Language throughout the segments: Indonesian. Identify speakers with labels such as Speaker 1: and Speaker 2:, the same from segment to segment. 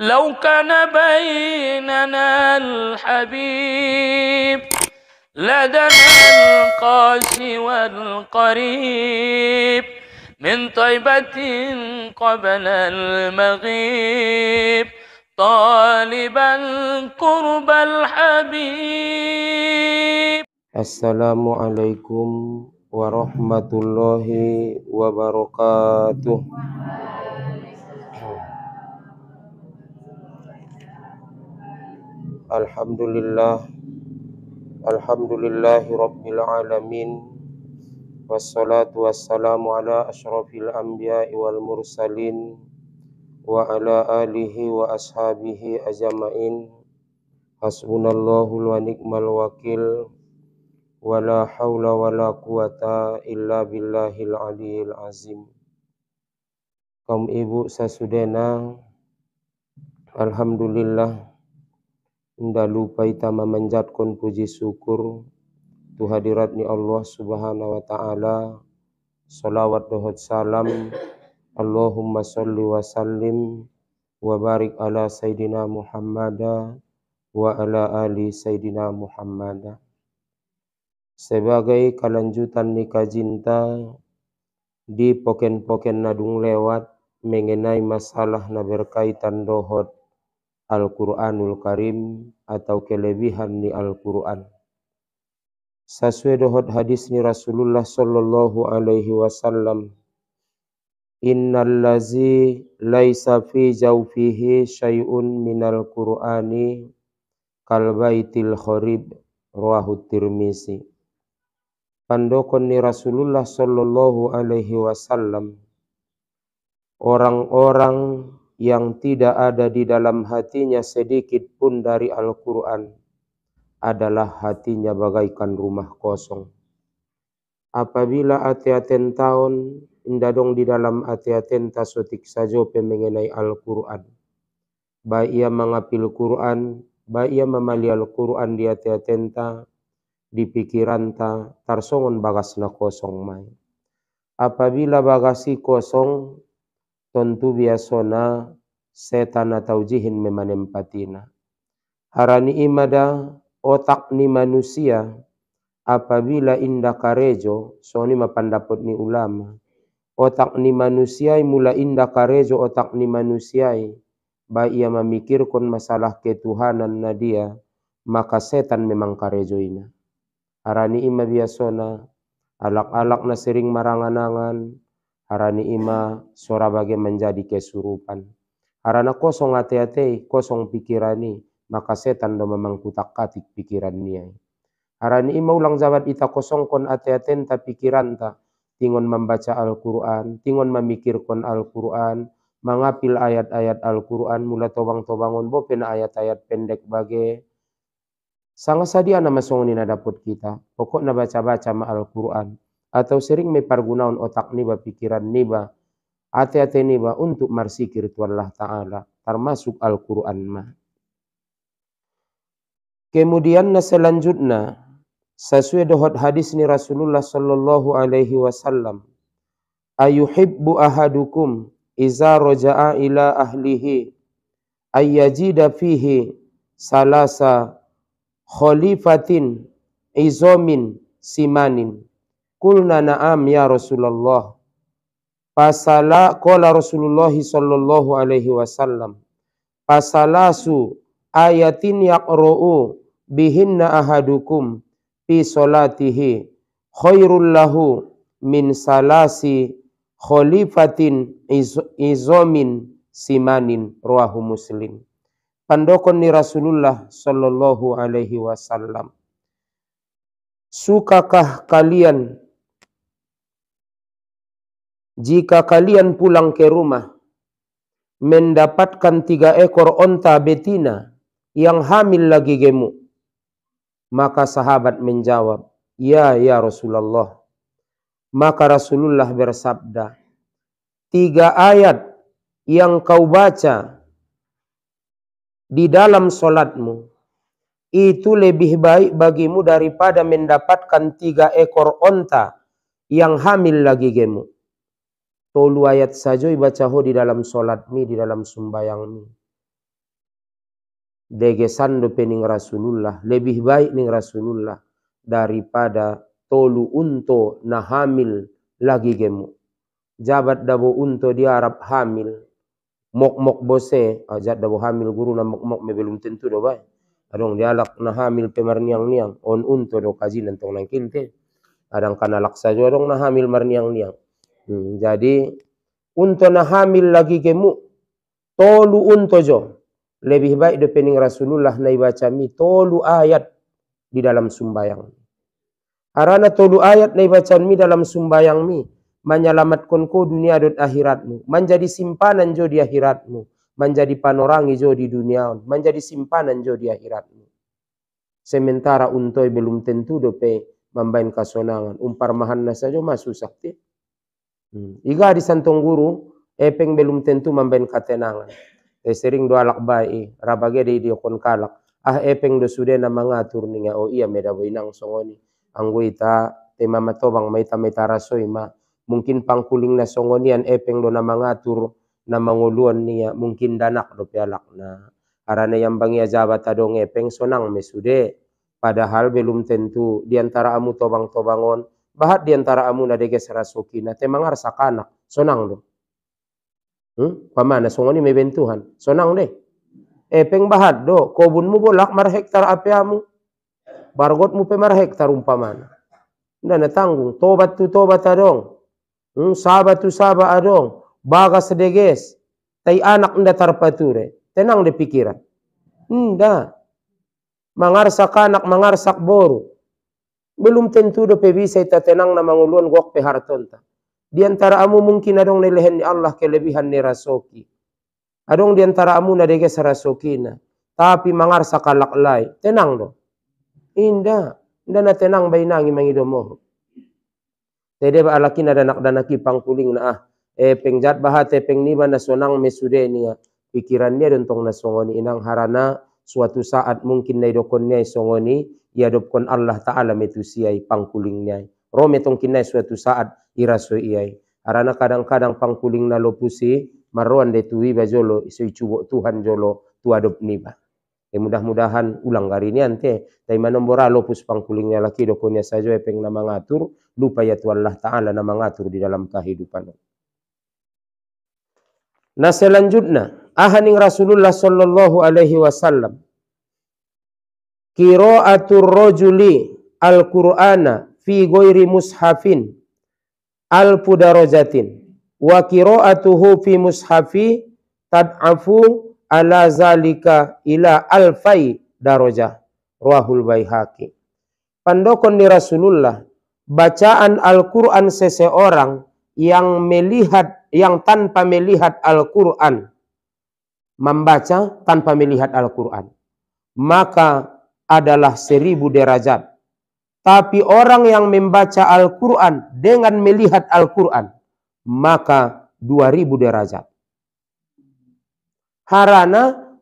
Speaker 1: لو كان بيننا الحبيب لدنا القاسي والقريب من طيبة قبل المغيب طالبا قرب الحبيب السلام عليكم ورحمة الله وبركاته Alhamdulillah Alhamdulillahi Rabbil Alamin Wassalatu wassalamu ala ashrafil anbiya wal mursalin Wa ala alihi wa ashabihi ajamain Hasbunallahul wa nikmal wakil Wa la hawla wa la quwata illa billahil aliyil azim Kaum ibu sasudena Alhamdulillah Alhamdulillah lupa tama memanjatkan puji syukur tu hadirat ni Allah subhanahu wa ta'ala Salawat dohot salam Allahumma salli wa sallim Wa barik ala Sayyidina Muhammada Wa ala ali Sayyidina Muhammada Sebagai kelanjutan nikah cinta Di poken-poken nadung lewat Mengenai masalah na berkaitan dohot Al-Quranul Karim atau kelebihan ni Al-Quran. Sesuai dohot hadis ni Rasulullah sallallahu alaihi wasallam Innal lazi laisa fi jawfihi syai'un minal Qur'ani kal baitil kharib rawahu Tirmizi. Pandokon ni Rasulullah sallallahu alaihi wasallam orang-orang yang tidak ada di dalam hatinya sedikit pun dari Al-Quran adalah hatinya bagaikan rumah kosong. Apabila ati-aten tahun indadong di dalam ati-aten tasotik sajope mengenai Al-Quran. Baik ia mengapil Quran, baik ia memali Al-Quran di ati-aten ta, di pikiran ta, tarsongon bagasna kosong mai. Apabila bagasi kosong, tentu biasona setan atau jihin memanempatina. Harani imada otak ni manusia apabila indah karejo soni mapandapot ni ulama otak ni manusia mula indah karejo otak ni manusiai baik ia memikirkan masalah ketuhanan nadia maka setan memang karejo ina harani ima biasona alak-alak na sering maranganangan harani ima suara bagai menjadi kesurupan. Harana kosong hati-hati, kosong pikirani, maka setan do memang kutak pikiran pikirannya. Harani ima ulang zaman ita kosong kon hati-hati ta pikiran ta, tingon membaca Al-Quran, tingon memikirkan Al-Quran, mengapil ayat-ayat Al-Quran, mula tobang-tobangon bopen ayat-ayat pendek bage, Sangat sadia nama songonina dapat kita. Pokok na baca-baca ma Al-Quran atau sering me otak niba pikiran niba ate-ate niba untuk marsikir Allah taala termasuk Al-Qur'an ma. Kemudian selanjutnya sesuai dohot hadis ni Rasulullah sallallahu alaihi wasallam ayuhibbu ahadukum iza roja'a ila ahlihi ayyajida fihi salasa khalifatin izomin simanin Kulna na'am ya Rasulullah. pasala kola Rasulullah sallallahu alaihi wasallam. pasalasu ayatin yaqra'u bihinna ahadukum fi solatihi khairul lahu min salasi khalifatin izomin simanin ruahu muslim pandokon ni Rasulullah sallallahu alaihi wasallam sukakah kalian jika kalian pulang ke rumah mendapatkan tiga ekor onta betina yang hamil lagi gemuk. Maka sahabat menjawab, Ya, ya Rasulullah. Maka Rasulullah bersabda, Tiga ayat yang kau baca di dalam solatmu, itu lebih baik bagimu daripada mendapatkan tiga ekor onta yang hamil lagi gemuk. Tolu ayat saja ibacaho di dalam solat mi, di dalam sumbayang mi. Degesan pening Rasulullah. Lebih baik ning Rasulullah daripada tolu unto nahamil hamil lagi gemu. Jabat dabo unto di Arab hamil. Mok-mok bose. Ajat ah, dabo hamil guru na mok-mok me belum tentu do baik. Adong lak na hamil pemarniang-niang. On unto do kajin tong nangkinte. Adang kanalak saja dong na hamil marniang-niang. Hmm, jadi untuk hamil lagi gemu tolu jo lebih baik depening Rasulullah nai baca mi tolu ayat di dalam sumbayang. Arana tolu ayat nai baca mi dalam sumbayang mi menyelamatkan ku dunia dan akhiratmu menjadi simpanan jo di akhiratmu menjadi panorangi jo di dunia menjadi simpanan jo di akhiratmu sementara untoi belum tentu dope membain kasonangan umpar mahan saja masuk sakti Hmm. Iga santong guru, epeng belum tentu mamben katenangan. E sering doa alak rabage di dia kalak. Ah epeng do sude na mangatur ninga o oh, iya meda nang songoni. Anggoita tema matobang maita meta rasoi ma. Mungkin pangkuling na songoni an epeng do na mangatur na manguluan niya mungkin danak do pialak na. Karena yang bangia jabat adong epeng sonang mesude. Padahal belum tentu diantara amu tobang-tobangon Bahat di antara deges dege na temang mangar kanak sonang do. Hmm? Pamana songoni mebentuhan sonang deh. Epeng peng bahat do kobun mu bolak mar hektar ape amu. Bargot mu pe mar hektar umpamana. na tanggung tobat tu tobat adong. Hmm? sabat tu sabat adong. Bagas deges. Tai anak nda tarpature. Tenang de pikiran. Nda. Mangarsak anak, mangarsak boru belum tentu dope bisa ita tenang na manguluan gok pe hartonta. Di antara amu mungkin adong nelehen ni Allah kelebihan ni rasoki. Adong di antara amu na dege na. Tapi mangar sakalak lai. Tenang do. Indah. Indah na tenang nangi mangidomoho. Tede ba alakin ada nak danaki pangkuling na ah. E pengjat bahate peng niba na sonang mesudenia. Ah. Pikirannya dontong na songoni inang harana suatu saat mungkin na idokonnya songoni dopkon ya Allah Ta'ala metu siai pangkulingnya. Rome tongkinai suatu saat iraso iai. Arana kadang-kadang pangkuling nalo pusi maruan de tui bajolo iso icubo Tuhan jolo tuadop niba. E ya mudah-mudahan ulang hari ini ante tai manombora lopus pangkulingnya laki dokonya saja peng nama ngatur lupa ya Tuhan Allah Ta'ala nama ngatur di dalam kehidupan. Nah selanjutnya ahaning Rasulullah Shallallahu Alaihi Wasallam qiraatur rajuli al-Qur'ana fi ghairi mushafin alfu darajatin wa qiraatuhu fi mushafi tad'afu ala zalika ila alfai daraja rahul baihaqi pandokon di Rasulullah bacaan Al-Qur'an seseorang yang melihat yang tanpa melihat Al-Qur'an membaca tanpa melihat Al-Qur'an maka adalah seribu derajat. Tapi orang yang membaca Al-Quran dengan melihat Al-Quran, maka dua ribu derajat. Harana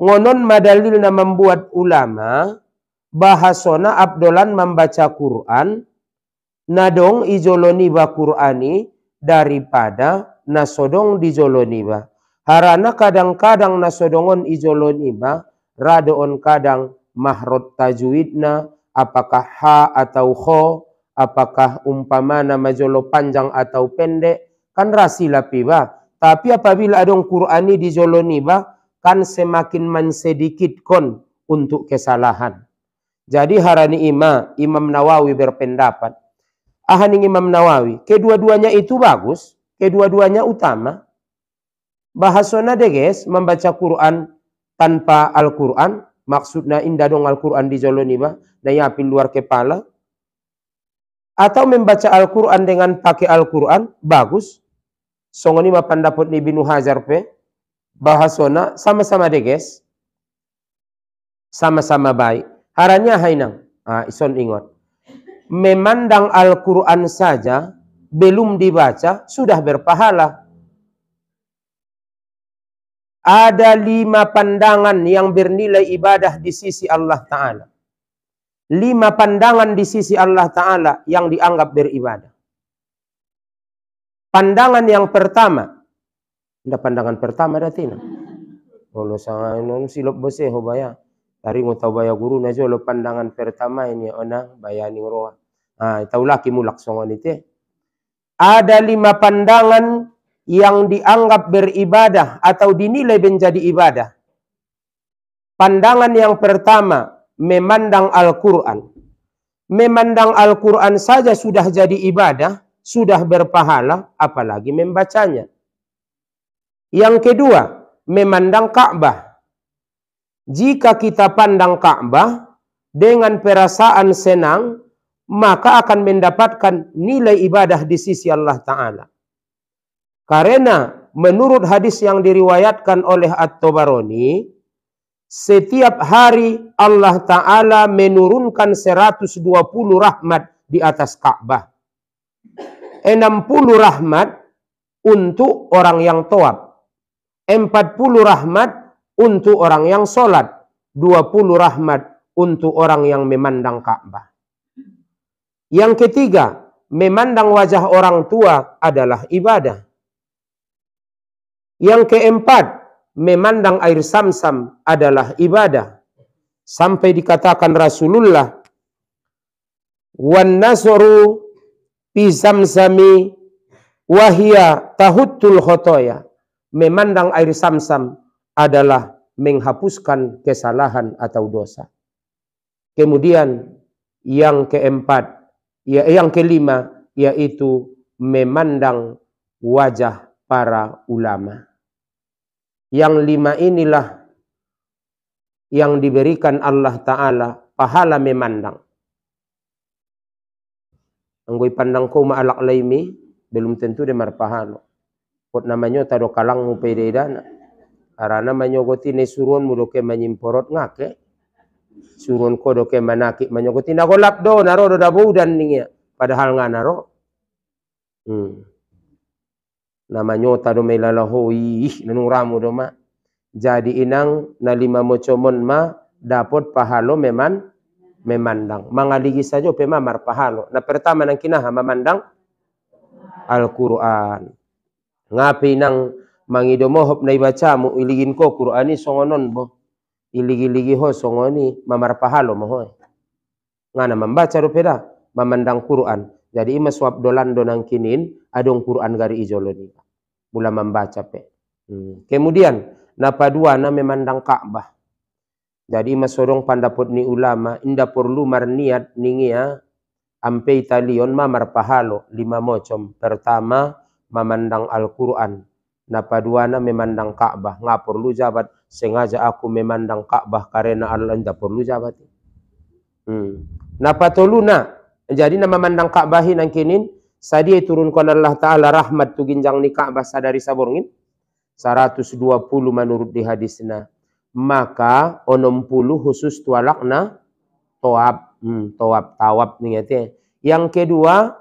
Speaker 1: ngonon madalilna membuat ulama bahasona abdolan membaca Quran nadong ijoloniba Qurani daripada nasodong dijoloniba. Harana kadang-kadang nasodongon ijoloniba radoon kadang mahrot tajwidna, apakah ha atau kho, apakah umpamana majolo panjang atau pendek, kan rasila lapiba. Tapi apabila ada Qur'ani di jolo niba, kan semakin mensedikit kon untuk kesalahan. Jadi harani ima, Imam Nawawi berpendapat. Ahaning Imam Nawawi, kedua-duanya itu bagus, kedua-duanya utama. Bahasona deges membaca Quran tanpa Al-Quran, maksudnya indah dong Al-Quran di jolo nih dan ya luar kepala atau membaca Al-Quran dengan pakai Al-Quran bagus songo nih pendapat nih binu hajar pe bahasona sama-sama deh sama-sama baik haranya hainang ah ison ingot memandang Al-Quran saja belum dibaca sudah berpahala ada lima pandangan yang bernilai ibadah di sisi Allah Ta'ala. Lima pandangan di sisi Allah Ta'ala yang dianggap beribadah. Pandangan yang pertama. Ada pandangan pertama dah tina. Kalau saya silop besi hobaya. Oh, Tari ngutau bayar guru na lo pandangan pertama ini ona bayani roh. Ah, tahu laki mulak songon itu. Ada lima pandangan yang dianggap beribadah atau dinilai menjadi ibadah. Pandangan yang pertama, memandang Al-Quran. Memandang Al-Quran saja sudah jadi ibadah, sudah berpahala, apalagi membacanya. Yang kedua, memandang Ka'bah. Jika kita pandang Ka'bah dengan perasaan senang, maka akan mendapatkan nilai ibadah di sisi Allah Ta'ala. Karena menurut hadis yang diriwayatkan oleh at tobaroni setiap hari Allah Ta'ala menurunkan 120 rahmat di atas Ka'bah. 60 rahmat untuk orang yang toab. 40 rahmat untuk orang yang sholat. 20 rahmat untuk orang yang memandang Ka'bah. Yang ketiga, memandang wajah orang tua adalah ibadah. Yang keempat, memandang air samsam adalah ibadah. Sampai dikatakan Rasulullah, "Wan nasru fi wahia tahutul khotoya." Memandang air samsam adalah menghapuskan kesalahan atau dosa. Kemudian yang keempat, ya, yang kelima yaitu memandang wajah para ulama. Yang lima inilah yang diberikan Allah Ta'ala pahala memandang. Anggui pandang kau ma'alak laimi, belum tentu demar pahala. Kot namanya tado kalang mu dana. Karena manyogoti ne suruan mudoke menyimporot ngake. Suruan kodoke manaki manyogoti nagolap do naro do dabu dan ningia. Padahal nganaro. Hmm nama nyota do mai ih nanu ramu do ma jadi inang na lima mocomon ma dapat pahalo meman memandang mangaligi saja pemamar pahalo na pertama nang kinaha memandang Al-Qur'an ngapi nang mangido mohop na mu iligin ko Qur'ani songonon bo iligi-ligi ho songoni mamar pahalo mohoi ngana membaca rupeda memandang Qur'an jadi ima suap dolan donang kinin adong Quran gari ijoloni. Mula membaca pe. Hmm. Kemudian napa dua na memandang Ka'bah. Jadi ima sorong pandapot ni ulama inda perlu niat ningia ampe Ma mar pahalo lima mocom. Pertama memandang Al-Quran. Napa dua na memandang Ka'bah. Nga perlu jabat sengaja aku memandang Ka'bah karena Allah inda perlu jabat. Hmm. Napa toluna jadi nama mandang Ka'bah ini nangkinin, sadia turunkan Allah taala rahmat tu ginjang ni Ka'bah sadari saborngin 120 menurut di hadisnya. Maka onom puluh khusus tualakna toab hmm, toab tawab nih ya Yang kedua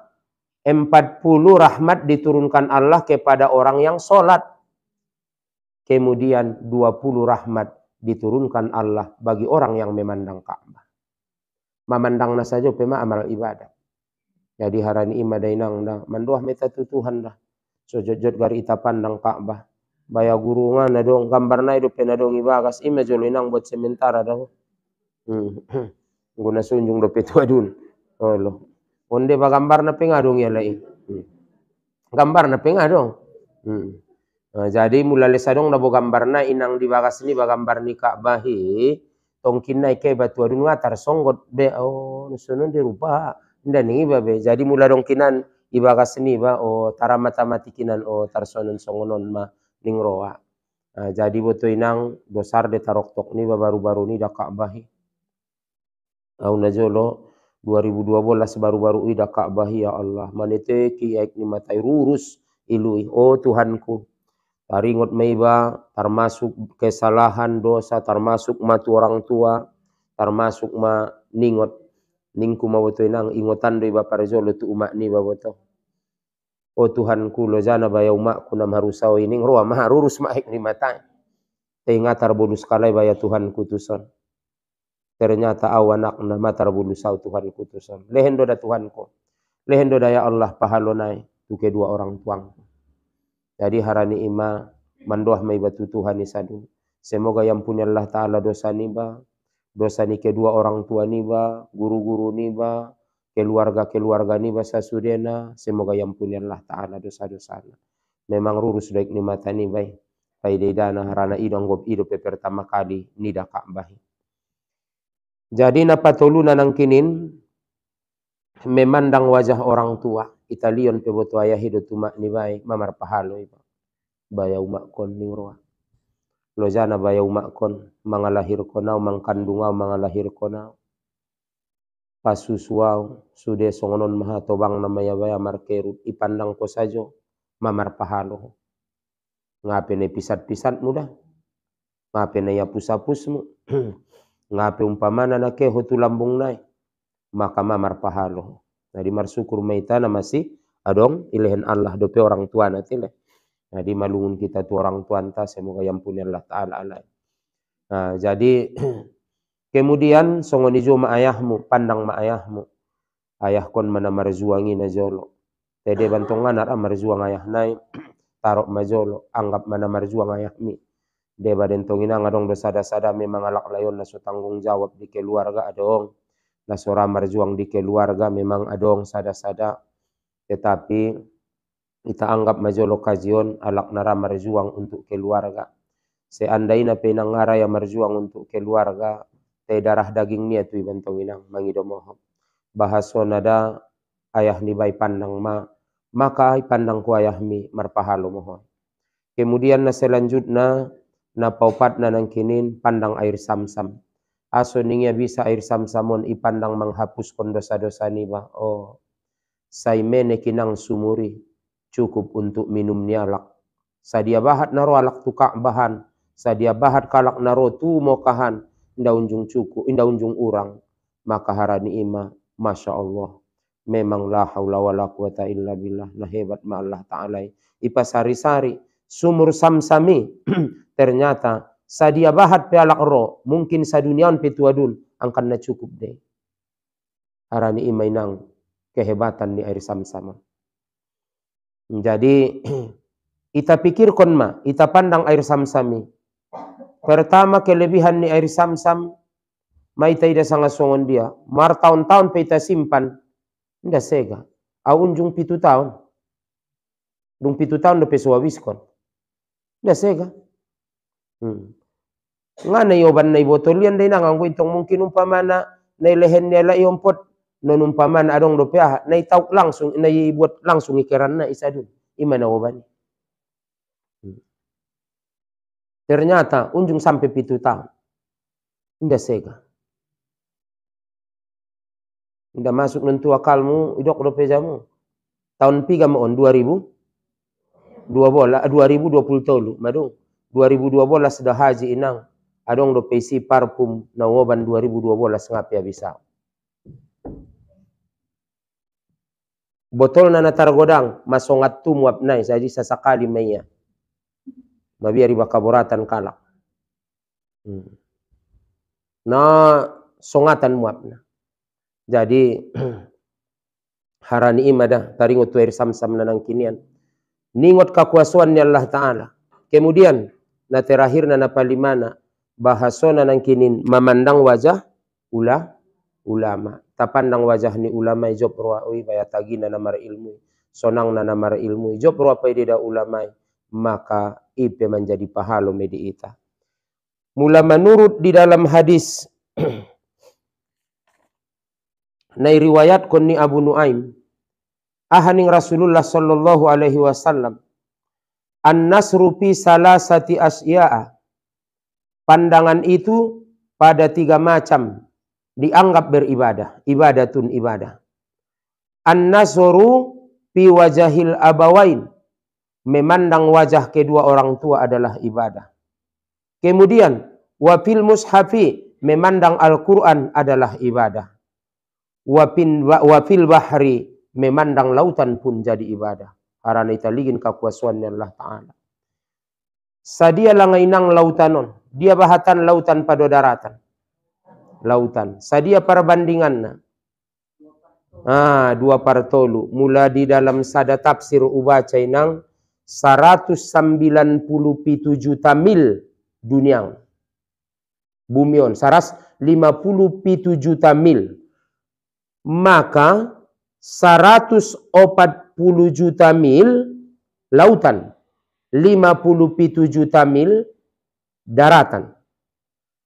Speaker 1: 40 rahmat diturunkan Allah kepada orang yang sholat. Kemudian 20 rahmat diturunkan Allah bagi orang yang memandang Ka'bah mamandang saja pema eh, amal ibadah jadi ya, harani imadainang dah manduah meta tu Tuhan dah sojojot gar ita pandang Ka'bah baya bayagurungan na dong gambar na hidup eh, na dong ibagas ima inang buat sementara dah oh. hmm. guna sunjung dope tua adun oh lo onde ba gambar na penga dong ya lai hmm. gambar na penga dong nah, jadi mulai sadong dong gambar na inang di bagas ni ba gambar ni Ka'bah eh tongkin naik ke batu adun watar songgot be oh nusunun di rupa nda ni iba jadi mula dongkinan iba kasni ba, o oh, tara mata kinan o oh, tarsonon songonon ma ning roa nah, jadi boto inang dosar de tarok tok ni baru-baru ni dakak bahi au na jolo 2012 baru-baru i da bahi ya Allah manete ki ek ni matai rurus ilui oh Tuhanku taringot meiba termasuk kesalahan dosa termasuk matu orang tua termasuk ma ningot ningku mawoto nang ingotan doi bapak rezo tu umak ni baboto o oh Tuhanku lo jana baya umak nam harusau ini roa harus maik lima mata tengah tarbulus kalai baya Tuhan kutusan ternyata awanak nama tarbulusau Tuhan kutusan lehendo da ku lehendo da ya Allah pahalonai tuke dua orang tuangku jadi harani ima manduah mai batu Tuhan isadun. Semoga yang punya Allah Ta'ala dosa niba, dosa ni kedua orang tua niba, guru-guru niba, keluarga-keluarga niba sasudena, semoga yang punya Allah Ta'ala dosa-dosa Memang rurus daik ni mata niba, dana harana idong gob ido e pertama kali nida ka'bah. Jadi napa tolu nanang kinin. memandang wajah orang tua italian pe boto ayahido tuma ni baik mamar pahalo iba bayau kon ning roa lozana bayau kon, mangalahir konau mangkandungau mangalahir konau pasusuau sude songonon maha tobang namaya baya markerut ipandang ko sajo mamar pahalo ngape ne pisat-pisat muda ngape ne ya mu ngape umpamana na keho tu lambung nai maka mamar pahalo Nah di marsukur nama masih adong ilahin Allah dope orang tua nanti lah. Nah di malungun kita tu orang tua anta semoga yang punya Allah Taala Nah, jadi kemudian songonijo ma ayahmu pandang ma ayahmu ayah kon mana marzuangi na jolo tede bantongan ar marzuang ayah nai tarok majolo anggap mana marjuang ayah mi deba dentongina ngadong dosa-dosa memang alak layon nasu tanggung jawab di keluarga adong Nasora seorang berjuang di keluarga memang orang sada-sada tetapi kita anggap majol lokasiun alak nara merjuang untuk keluarga seandainya penangara yang merjuang untuk keluarga teh darah daging ni tu bentong inang mangidomoho bahaso nada ayah ni bai pandang ma maka pandang ku ayah mi marpahalo mohon kemudian na selanjutnya na paupat na nangkinin pandang air samsam -sam asuningnya bisa air samsamon ipandang menghapus dosa-dosa ni bah. Oh, saimene kinang sumuri cukup untuk minum nialak. Sadia bahat naro alak tukak bahan. Sadia bahat kalak naro tu mokahan. Inda unjung cukup, inda unjung urang. Maka harani ima, Masya Allah. Memang la haula wala quwata illa billah. Nah hebat ma Allah Ta'ala. ipasari sari-sari. Sumur samsami. Ternyata sadia bahat pe alak ro mungkin sadunian pe tuadun angkan na cukup deh arani imainang kehebatan ni air sama-sama jadi ita pikir kon ma ita pandang air samsami pertama kelebihan ni air sam mai ida sangat songon dia mar tahun-tahun pe ita simpan nda sega au unjung pitu tahun dung pitu tahun do pe kon, nda sega Hmm. Nga na yoban na ibotol yan nang tong mungkin umpama na lehen nila yung pot non umpama ah, na adong rupiah na itawk langsung na ibuat langsung ikeran na isa dun. Ima oban. Hmm. Ternyata unjung sampai pitu tahun. inda sega. inda masuk nentu akalmu, idok rupiah jamu. Tahun piga maon 2000 dua bola dua dua ribu 2020 tolu madu 2012 sudah haji inang adong do pesi parfum na woban 2012 ngapia bisa botol na godang masongat muap nai jadi sasakali maya mabiari bakaboratan kalak hmm. na songatan na jadi harani imada taringot tuer samsam nanang kinian ningot ni Allah taala kemudian na terakhir na napalimana bahasona ng kinin memandang wajah ula ulama tapandang wajah ni ulama ijo perwa oi bayatagi na namar ilmu sonang na namar ilmu ijo perwa dida ulama maka ipe menjadi pahalo medi ita mula menurut di dalam hadis nai riwayat konni Abu Nuaim ahaning Rasulullah sallallahu alaihi wasallam An-nasru fi salasati asya'a. Pandangan itu pada tiga macam dianggap beribadah, ibadatun ibadah. An-nasru fi wajahil abawain. Memandang wajah kedua orang tua adalah ibadah. Kemudian wafil mushafi memandang Al-Qur'an adalah ibadah. Wafil bahri memandang lautan pun jadi ibadah italigin kakuasuan Allah Ta'ala. Sadia langainang lautanon. Dia bahatan lautan pada daratan. Lautan. Sadia perbandingan. Ah, dua partolu. Mula di dalam sada tafsir ubah cainang. 197 juta mil dunia. Bumion. Saras 57 juta mil. Maka 140 juta mil lautan, 57 juta mil daratan.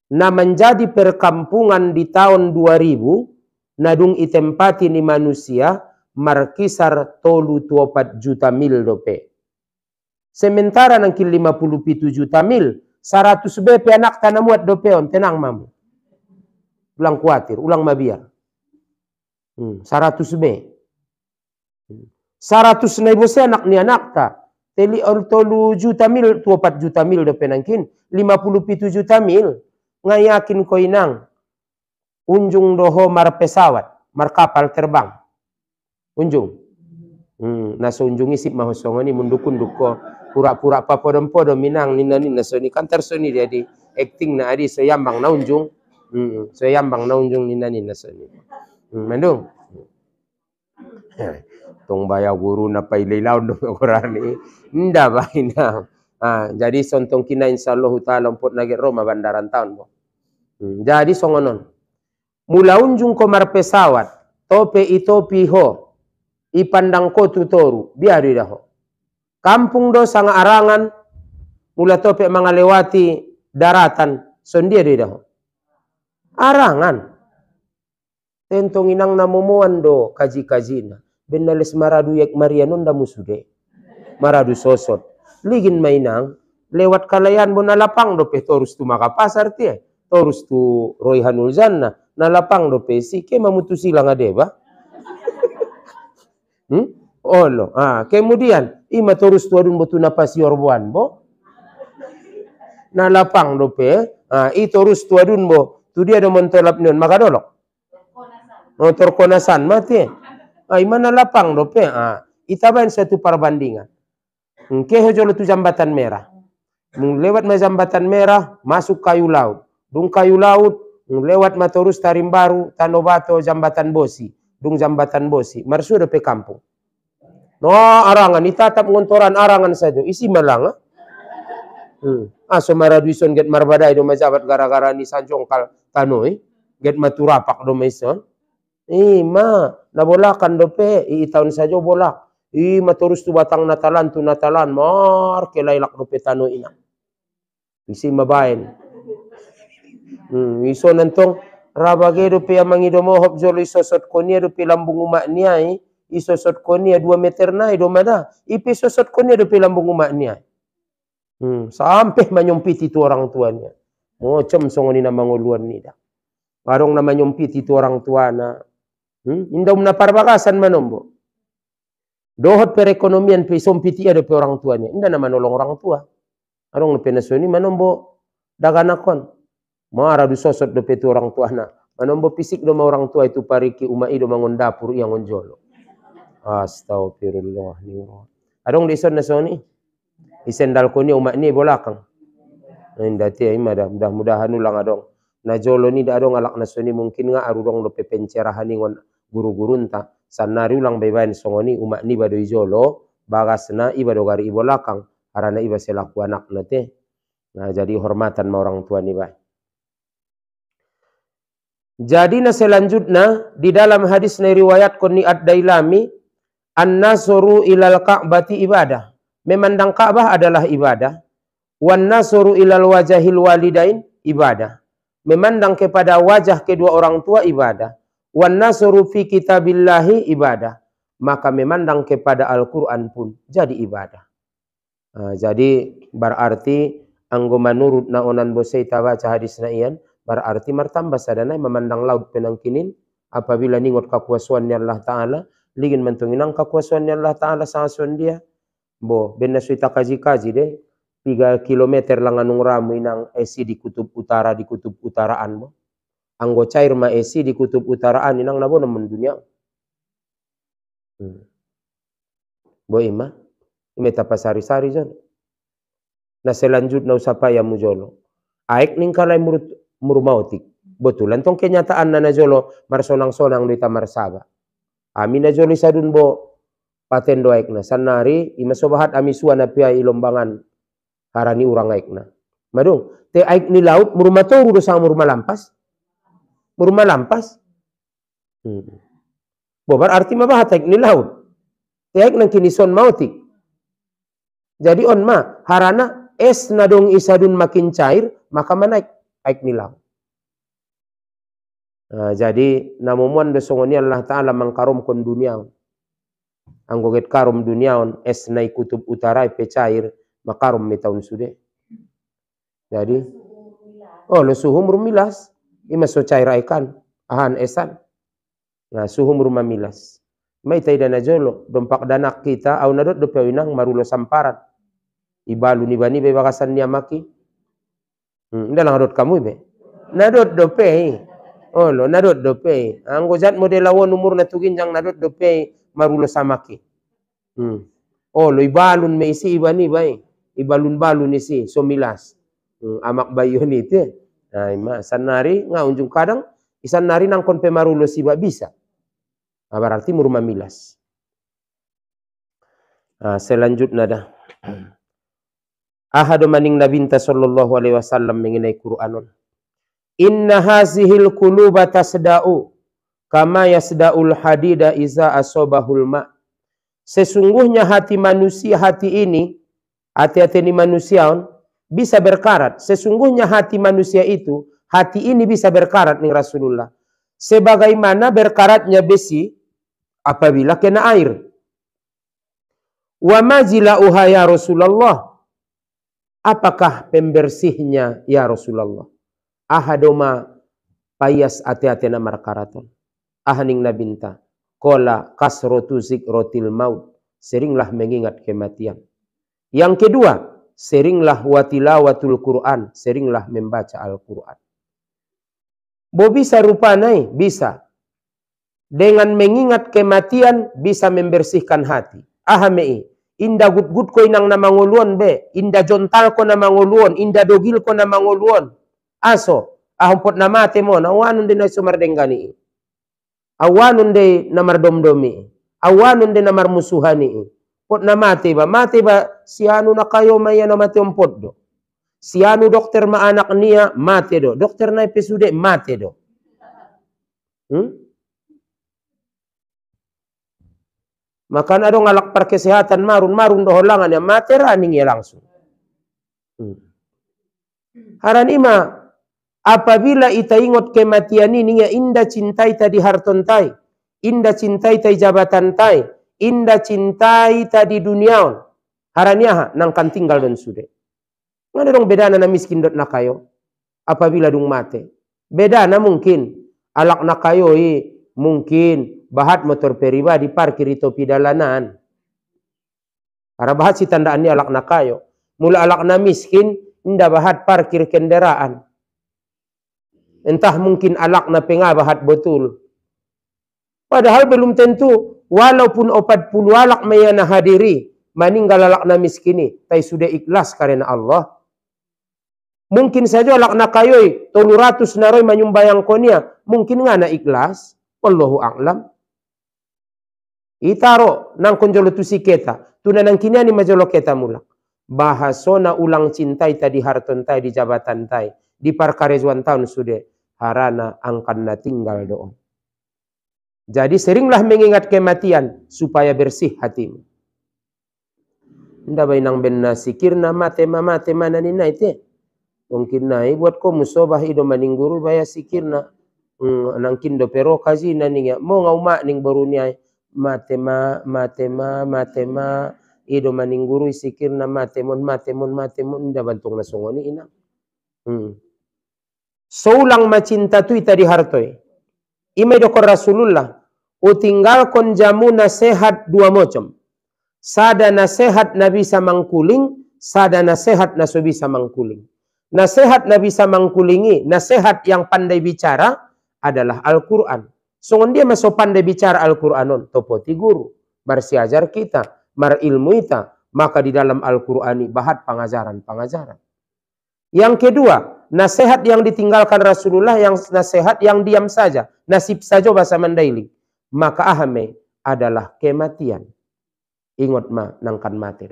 Speaker 1: Nah menjadi perkampungan di tahun 2000, nadung itempati ni manusia, markisar tolu tuopat juta mil dope. Sementara nangkin 57 juta mil, 100 BP anak dope on, tenang mamu. Ulang kuatir, ulang mabiar. Hmm, 100 B saratus naibu anak ni anakta teli tolu juta mil tu empat juta mil do penangkin lima puluh pitu juta mil ngayakin koinang unjung doho mar pesawat mar kapal terbang unjung hmm naso unjung isip mahusongani ni mundukun duko pura-pura papa podom-podom minang nina nina so ni kantar so ni jadi kan acting na adi so yambang na unjung hmm so na unjung nina nina so ni hmm, mendung hmm. Tong bayar guru na lelau do ni. nda na. ah jadi sontong kina insyaallah taala umput nagi Roma bandaran taon bo hmm, jadi songonon mula unjung komar pesawat tope itu piho, ipandang ko tutoru di daho kampung do sang arangan mula tope mangalewati daratan sondia daho arangan tentong inang namumuan do kaji-kajina benales maradu maria marianon da musude maradu sosot ligin mainang lewat kalayan bo nalapang dope torus tu maka pasar tie ya. torus tu roihanul janna nalapang dope si ke mamutu silang ade ba hmm? oh olo ah kemudian ima torus tu adun botu pasior orbuan bo nalapang dope ah i torus tu adun bo tu dia do mentolap nion maka dolok motor konasan oh, mati Ah, lapang dope. Ah, itabain satu perbandingan. Engkeho hmm, jolo tu jambatan merah. Mung lewat ma jambatan merah masuk kayu laut. Dung kayu laut mung lewat ma terus Tarimbaru, Tanobato, jambatan Bosi. Dung jambatan Bosi. Marsu dope kampung. No arangan itatap ngontoran arangan saja. Isi malang. Ah. Hmm. Ah, get marbadai do majabat gara-gara ni sanjongkal tanoi. Get maturapak do Ih, ma, nabolakan dope, i tahun saja bolak. I maturus tu batang natalan tu natalan, mar kelailak dope tano ina. Isi mabain. Hmm, iso nantong rabage dope amang ya idomo hop jolo iso sot konia dope lambung umak niai. Eh. Iso sot konia dua meter nai mada, Ipi sosot sot konia dope lambung umak niai. Eh. Hmm, sampai menyompit tu orang tuanya. Macam oh, songoni ni nama ni dah. nama nyompit tu orang tuana. Hmm? Inda mna perbagasan manombo. Dohot perekonomian pe sompiti ada pe orang tuanya. Indah nama nolong orang tua. Arong pe nasoni manombo daganakon. Mara du sosot do pe tu orang tua na. Manombo fisik do ma orang tua itu pariki umai do mangon dapur yang onjolo. Astagfirullah. Arong dison nasoni. Isendal koni umak ni bolakang. Indah te imada mudah-mudahan ulang adong na jolo ni da adong alak naso ni mungkin nga arurong no pepencerahani ngon guru guru nta sanari ulang bebain songoni umak ni badoi jolo bagasna na iba dogari ibo lakang karena iba selaku anak nate nah jadi hormatan ma orang tua ni bay jadi na selanjutnya di dalam hadis na riwayat koni ad-dailami an-nasru ilal ka'bati ibadah memandang Ka'bah adalah ibadah wan nasru ilal wajahil walidain ibadah memandang kepada wajah kedua orang tua ibadah wan nasru fi kitabillahi ibadah maka memandang kepada Al-Qur'an pun jadi ibadah nah, jadi berarti anggoma nurut naonan bosai baca hadis naian berarti martambah sadana memandang laut penangkinin apabila ningot kekuasaannya Allah taala ligin mentunginang kekuasaannya Allah taala sangat dia bo benna suita kaji-kaji deh tiga kilometer langanung ramu inang esi di kutub utara di kutub utaraan mo anggo cair ma esi di kutub utaraan inang nabo nemen dunia hmm. bo ima ime tapasari-sari jan na selanjutnya mu mujolo aik ning kalai murut murmautik Betul, tong kenyataan nana jolo marsonang-sonang di tamar sabah ami na jolo sadun bo paten doaik na sanari ima sobahat api suana pia ilombangan harani urang aikna. Madung, te aik ni laut muruma toru sang muruma lampas. Muruma lampas. Hmm. Bobar arti mabahat aik ni laut. Te aik nang kini son mauti. Jadi on ma harana es nadong isadun makin cair maka manaik aik ni laut. Nah, jadi namumuan besongoni Allah Ta'ala mengkarom kon dunia. Anggoget karom dunia on es naik kutub utara pecair. cair makarum tahun sude jadi oh lo suhum rumilas ima so cair aikan, ahan esan nah suhum rumah milas mai tai dana jolo dompak dana kita au nadot do pewinang marulo samparan ibalu ni bani be bakasan ni amaki hmm, ndalang adot kamu be nadot do pe eh. oh lo nadot do pe eh. anggo jat model lawan umur na jang nadot do pe eh, marulo samaki hmm. oh lo ibalun me isi ibani bai ibalun-balun isi somilas. Hmm, amak bayon itu. Nah, eh. ima sanari nga unjung kadang isanari nari nang kon pemarulo siba bisa. Nah, berarti murma milas. Nah, selanjutnya dah. Ahadu maning nabinta sallallahu alaihi wasallam mengenai Qur'anun. Inna hazihil kuluba tasda'u kama yasda'ul hadida iza asobahul ma. Sesungguhnya hati manusia hati ini hati-hati ini manusia bisa berkarat. Sesungguhnya hati manusia itu, hati ini bisa berkarat nih Rasulullah. Sebagaimana berkaratnya besi apabila kena air. Wa uha ya Rasulullah. Apakah pembersihnya ya Rasulullah? Ahadoma payas hati-hati na markaraton. Ahaning nabinta. Kola kasrotu zikrotil maut. Seringlah mengingat kematian. Yang kedua, seringlah watilawatul Quran, seringlah membaca Al-Quran. Bo bisa naik, bisa. Dengan mengingat kematian bisa membersihkan hati. Ahamei, inda gut-gut ko inang namanguluan be, inda jontal ko namanguluan, inda dogil ko namanguluan. Aso, ahumpot namate mo, nawanun din ay sumardengani. Awanun de namar domdomi. Awanun de namar musuhani pot na mati ba? mati ba, siyano na kayo maya na mati ang pot do. anu dokter ma anak niya, mati do. Dokter na episode, mati do. Hmm? Maka na dong par kesehatan marun, marun do holangan ya, mati raning ya langsung. Hmm. Haran ima, apabila ingot kematian ini, indah cintai tadi hartontai, indah cintai tadi jabatan tai, inda cintai tadi duniaon haraniaha nangkan tinggal dan sude ngada dong beda na miskin dot nakayo apabila dung mate nana mungkin alak nakayo i mungkin bahat motor pribadi di parkir itu pidalanan Ara bahat si tandaan ni alak nakayo mula alak na miskin inda bahat parkir kendaraan entah mungkin alak na bahat betul Padahal belum tentu walaupun opat puluh alak mayana hadiri maninggal alakna miskini tapi sudah ikhlas karena Allah. Mungkin saja alakna kayoi ratus naroi manyumbayang konia mungkin ngana ikhlas. Wallahu a'lam. Itaro nang konjolo tu siketa tuna nang majolo keta mula. Bahasona ulang cintai tadi hartontai di jabatan tai di parkarejuan tahun sudah harana angkana tinggal doon. Jadi seringlah mengingat kematian supaya bersih hatimu. Nda bainang benna sikirna mate mate mana ni naite. Mungkin nai buat ko musobah ido guru baya sikirna. Hmm, nang kindo pero kazi naninga. Mo ngau mak ning baru niai. Mate ma, mate ma, mate ma. Ido maninguru sikirna mate mon, mate mon, mate mon. Nda bantung nasongoni ina. Hmm. Soulang macinta tui tadi hartoi. Ima ido Rasulullah utinggalkon jamu nasihat dua macam sada nasihat nabi samangkuling sada nasihat nasubi samangkuling Nasihat nabi samangkulingi nasihat yang pandai bicara adalah Al-Qur'an songon dia masuk pandai bicara Al-Qur'anon topoti guru mar siajar kita mar ilmu kita maka di dalam al ini bahat pengajaran, pengajaran. yang kedua nasihat yang ditinggalkan Rasulullah yang nasihat yang diam saja nasib saja bahasa Mandailing maka ahame adalah kematian. Ingat ma nangkan mati.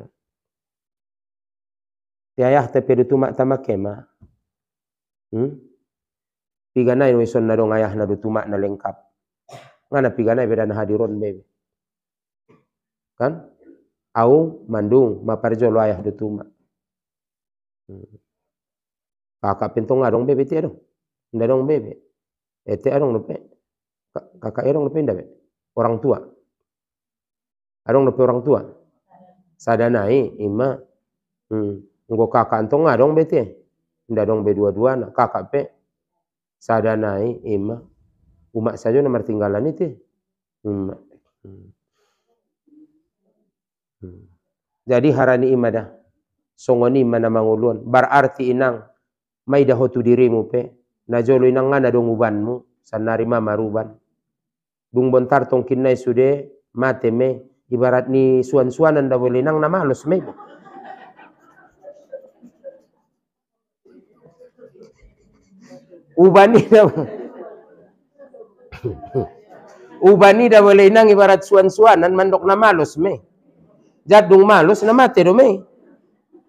Speaker 1: Tiayah itu mak tama kema. Hmm? Pigana ini wison na ayah naru tumak na lengkap. Ngana pigana beda na hadiron bebe. Kan? Au mandung ma lo ayah dutumak. Hmm. Pakak pintu ngadong bebe tiadong. Ndadong bebe. Ete adong lupe kakak erong lebih indah orang tua erong lebih orang tua sadanai ima hmm. ngo kakak antong dong bete ya? nda dong be dua-dua nak kakak pe sadanai ima umak saja nomor tinggalan itu ya? hmm. hmm. jadi harani dah songoni mana manguluan berarti inang mai dahotu dirimu pe najolo inang ngana dong ubanmu sanarima maruban bung bontar tong kinnai sude mate me ibarat ni suan-suanan anda boleh nang nama halus me ubani da ubani da boleh nang ibarat suan-suanan mandok na malos me jadung malus na mate do me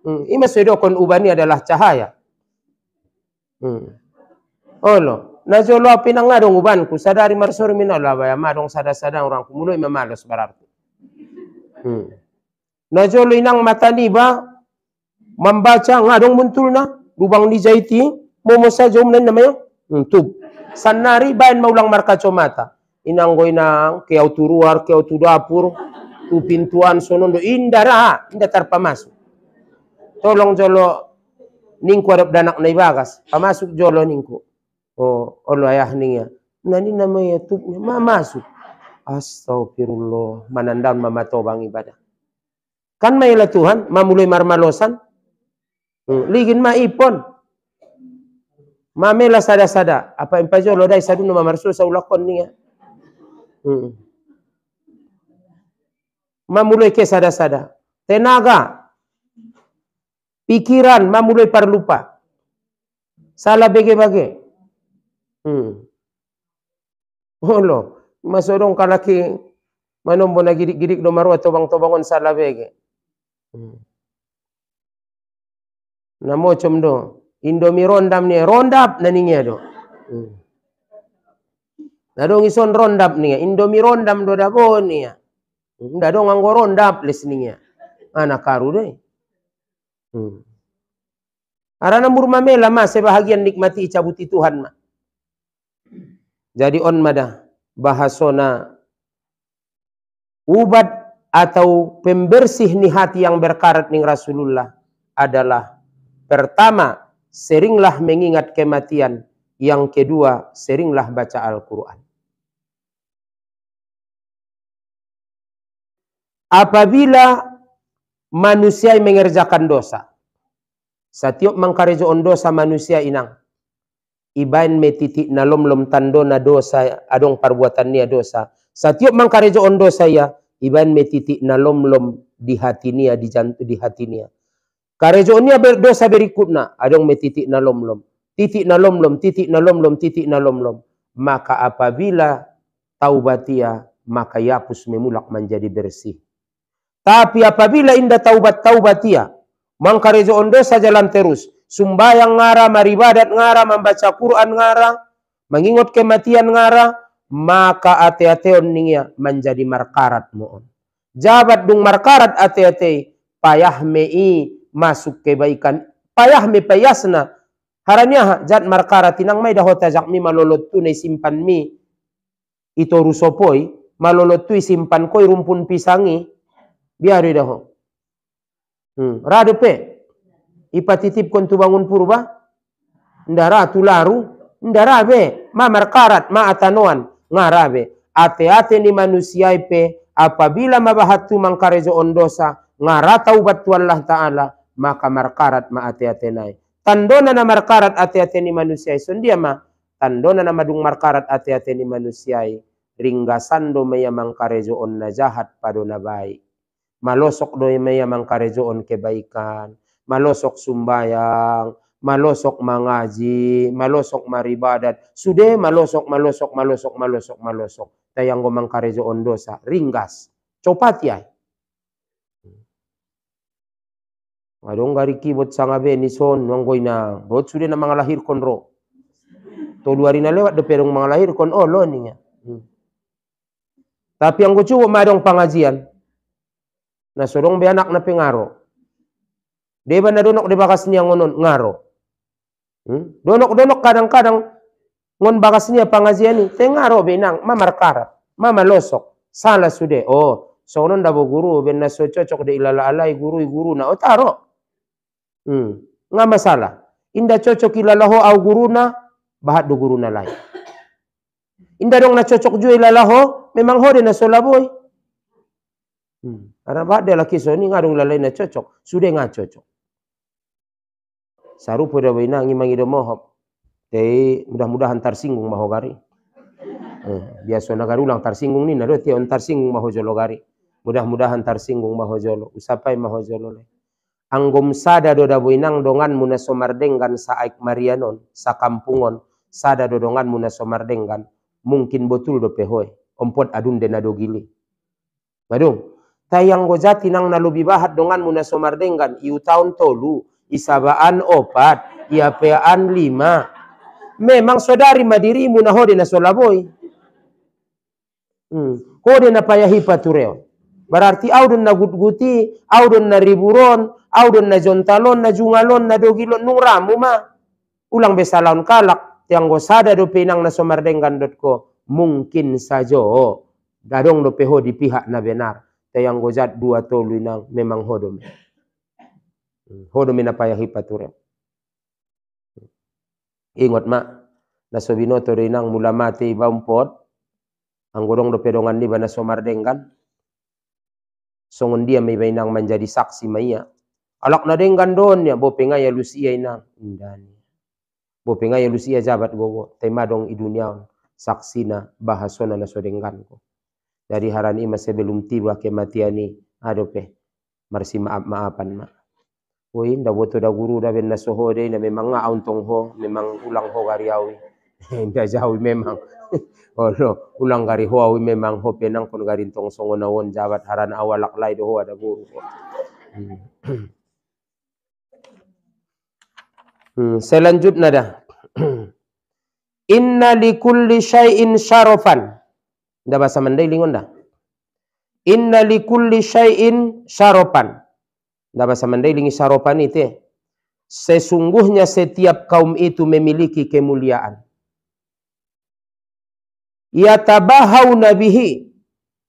Speaker 1: hmm. ima sudo kon ubani adalah cahaya hmm. lo. Najolo nang ngadong ubanku ku sadari marsor min Allah ba ya, madong sada sada orang mulu imam Allah berarti. hmm. nazolo inang mata niba, membaca ngadong muntulna lubang di jaiti momo saja umnen namanya untuk hmm, sanari bain maulang marka comata inang goinang ke turuar ke tu dapur tu pintuan sonondo indara indah terpamasuk tolong jolo ningku adap danak naibagas pamasuk jolo ningku oh allah olwayahniya nani nama ya tubnya ma masuk astagfirullah manandang mama tobang ibadah kan maila Tuhan mamulai marmalosan hmm. ligin ma ipon mamela sada sada apa yang empajo lo dai sadu nama marsul saulakon ya hmm. mamulai ke sada sada tenaga pikiran mamulai parlupa salah bege bagi Mm. Olo, masodong kalaki manombo na gidik-gidik do marua tobang-tobangon sala bege. Mm. Namo mochom do Indomi rondam ni rondap na ningya do. Dadong hmm. ison rondap niya, Indomi rondam do dabo nia, Dadong hmm, anggo rondap les niya. Anak karu deh. Hmm. Arana murma mela mas sebahagian nikmati cabuti Tuhan mah. Jadi on mada bahasona ubat atau pembersih nih hati yang berkarat nih Rasulullah adalah pertama seringlah mengingat kematian yang kedua seringlah baca Al-Quran apabila manusia mengerjakan dosa setiap mengkarejo on dosa manusia inang Iban me titik na lom-lom tando na dosa adong perbuatan nia dosa setiap mangkarejo on dosa ya ibain me titik na lom-lom di hati nia di jantu di hati nia karejo nia dosa berikutnya adong me titik na lom titik na lom titik na lom titik na lom maka apabila taubatia maka yapus memulak menjadi bersih tapi apabila inda taubat taubatia mangkarejo on dosa jalan terus sumbayang ngara, maribadat ngara, membaca Quran ngara, mengingat kematian ngara, maka ate ate ningya menjadi markarat mu'on. Jabat dung markarat ate-ate, payah mei masuk kebaikan, payah me payasna, haranya jat markarat inang mai dahota jak mi malolot ne simpan mi, ito rusopoi, malolot tu simpan koi rumpun pisangi, biar daho. Hmm. pe, ipa titip kon bangun purba ndara tularu ndara be ma markarat ma atanoan ngarabe ate ate ni manusia ipe apabila mabahatu mangkarejo ondosa ngarata ubat Allah taala maka markarat ma ate ate nai tandona na marqarat ate ate ni manusia sondia ma tandona na madung markarat ate ate ni manusia sando maya mangkarejo on najahat padona baik malosok doi maya mangkarejo on kebaikan malosok sumbayang, malosok mangaji, malosok maribadat, sude malosok, malosok, malosok, malosok, malosok. Tayang gomang karejo ondosa, ringgas, copat ya. Adong gariki bot sangabe ni son nonggoi na bot sude na mga lahir konro. To dua rina lewat de perong mga lahir kon oh lo ninya. Hmm. Tapi Tapi gue coba madong pangajian. nah sorong be anak na pengaruh. Deba na dunok de bakas ngonon ngaro. Hmm? donok dunok kadang-kadang ngon bakas pangaziani. Te ngaro binang mama mamalosok, sala sude. Oh, so non dabo guru ben na so cocok de ilala alai guru guru na otaro. Oh, hmm. Nga masalah. Inda cocok ilalaho au guru na bahat do guru na lain. Inda dong na cocok ju ilalaho memang hode na solaboy. Hmm. Ara bahat de la kiso ni ngadong lalai na cocok, sude nga cocok sarupo da bina ngi mangi mohop tei mudah-mudahan tersinggung maho gari eh, biasa nagari ulang tersinggung ni nado on tersinggung maho jolo gari mudah-mudahan tersinggung maho jolo usapai maho jolo le anggom sada do da dongan muna somardenggan saik marianon sa kampungon sada do dongan muna somardenggan mungkin betul do pehoy ompot adun de nado gili madung tayang gojati nang nalubi bahat dongan muna somardenggan iu taun tolu isabaan opat iapean lima memang saudari madiri muna hode na solaboi hmm. hode na payahipa tureo berarti audun na gutguti audun na riburon audun na jontalon na jungalon na dogilon Nuramu ma ulang besalaun kalak tiang gosada do pinang na dot dotko mungkin saja gadong do peho di pihak na benar tiang gosad dua tolu nang memang hodome Hmm. Hodo mina paya hippature ingot ma na to nan mula mati bampoot angoɗon ɗo peɗongan ni bana somarɗen ngan Songon dia mei bainang menjadi manjadi saksi maia. Alak ɗen ngan ɗo onnia bo pengaya lusiya inang. bo pengaya lusiya jabat gogo tema dong i saksi na bahasona na soɗen ngan ko dari harani ima sebelum tiba kematiani adope marsi maaf maapan ma Woi, nda woto da guru da benna na sohode na memang nga auntong ho memang ulang ho gari awi nda jawi memang olo oh, ulang gari ho awi memang ho penang kon gari tong songo na won jabat haran awalak lai do ho ada guru hmm. hmm selanjutnya dah inna likulli syai'in syarofan nda bahasa mandailing onda inna likulli syai'in syarofan tidak bahasa Mandailing isaropan itu ya. Sesungguhnya setiap kaum itu memiliki kemuliaan. Ya tabahau nabihi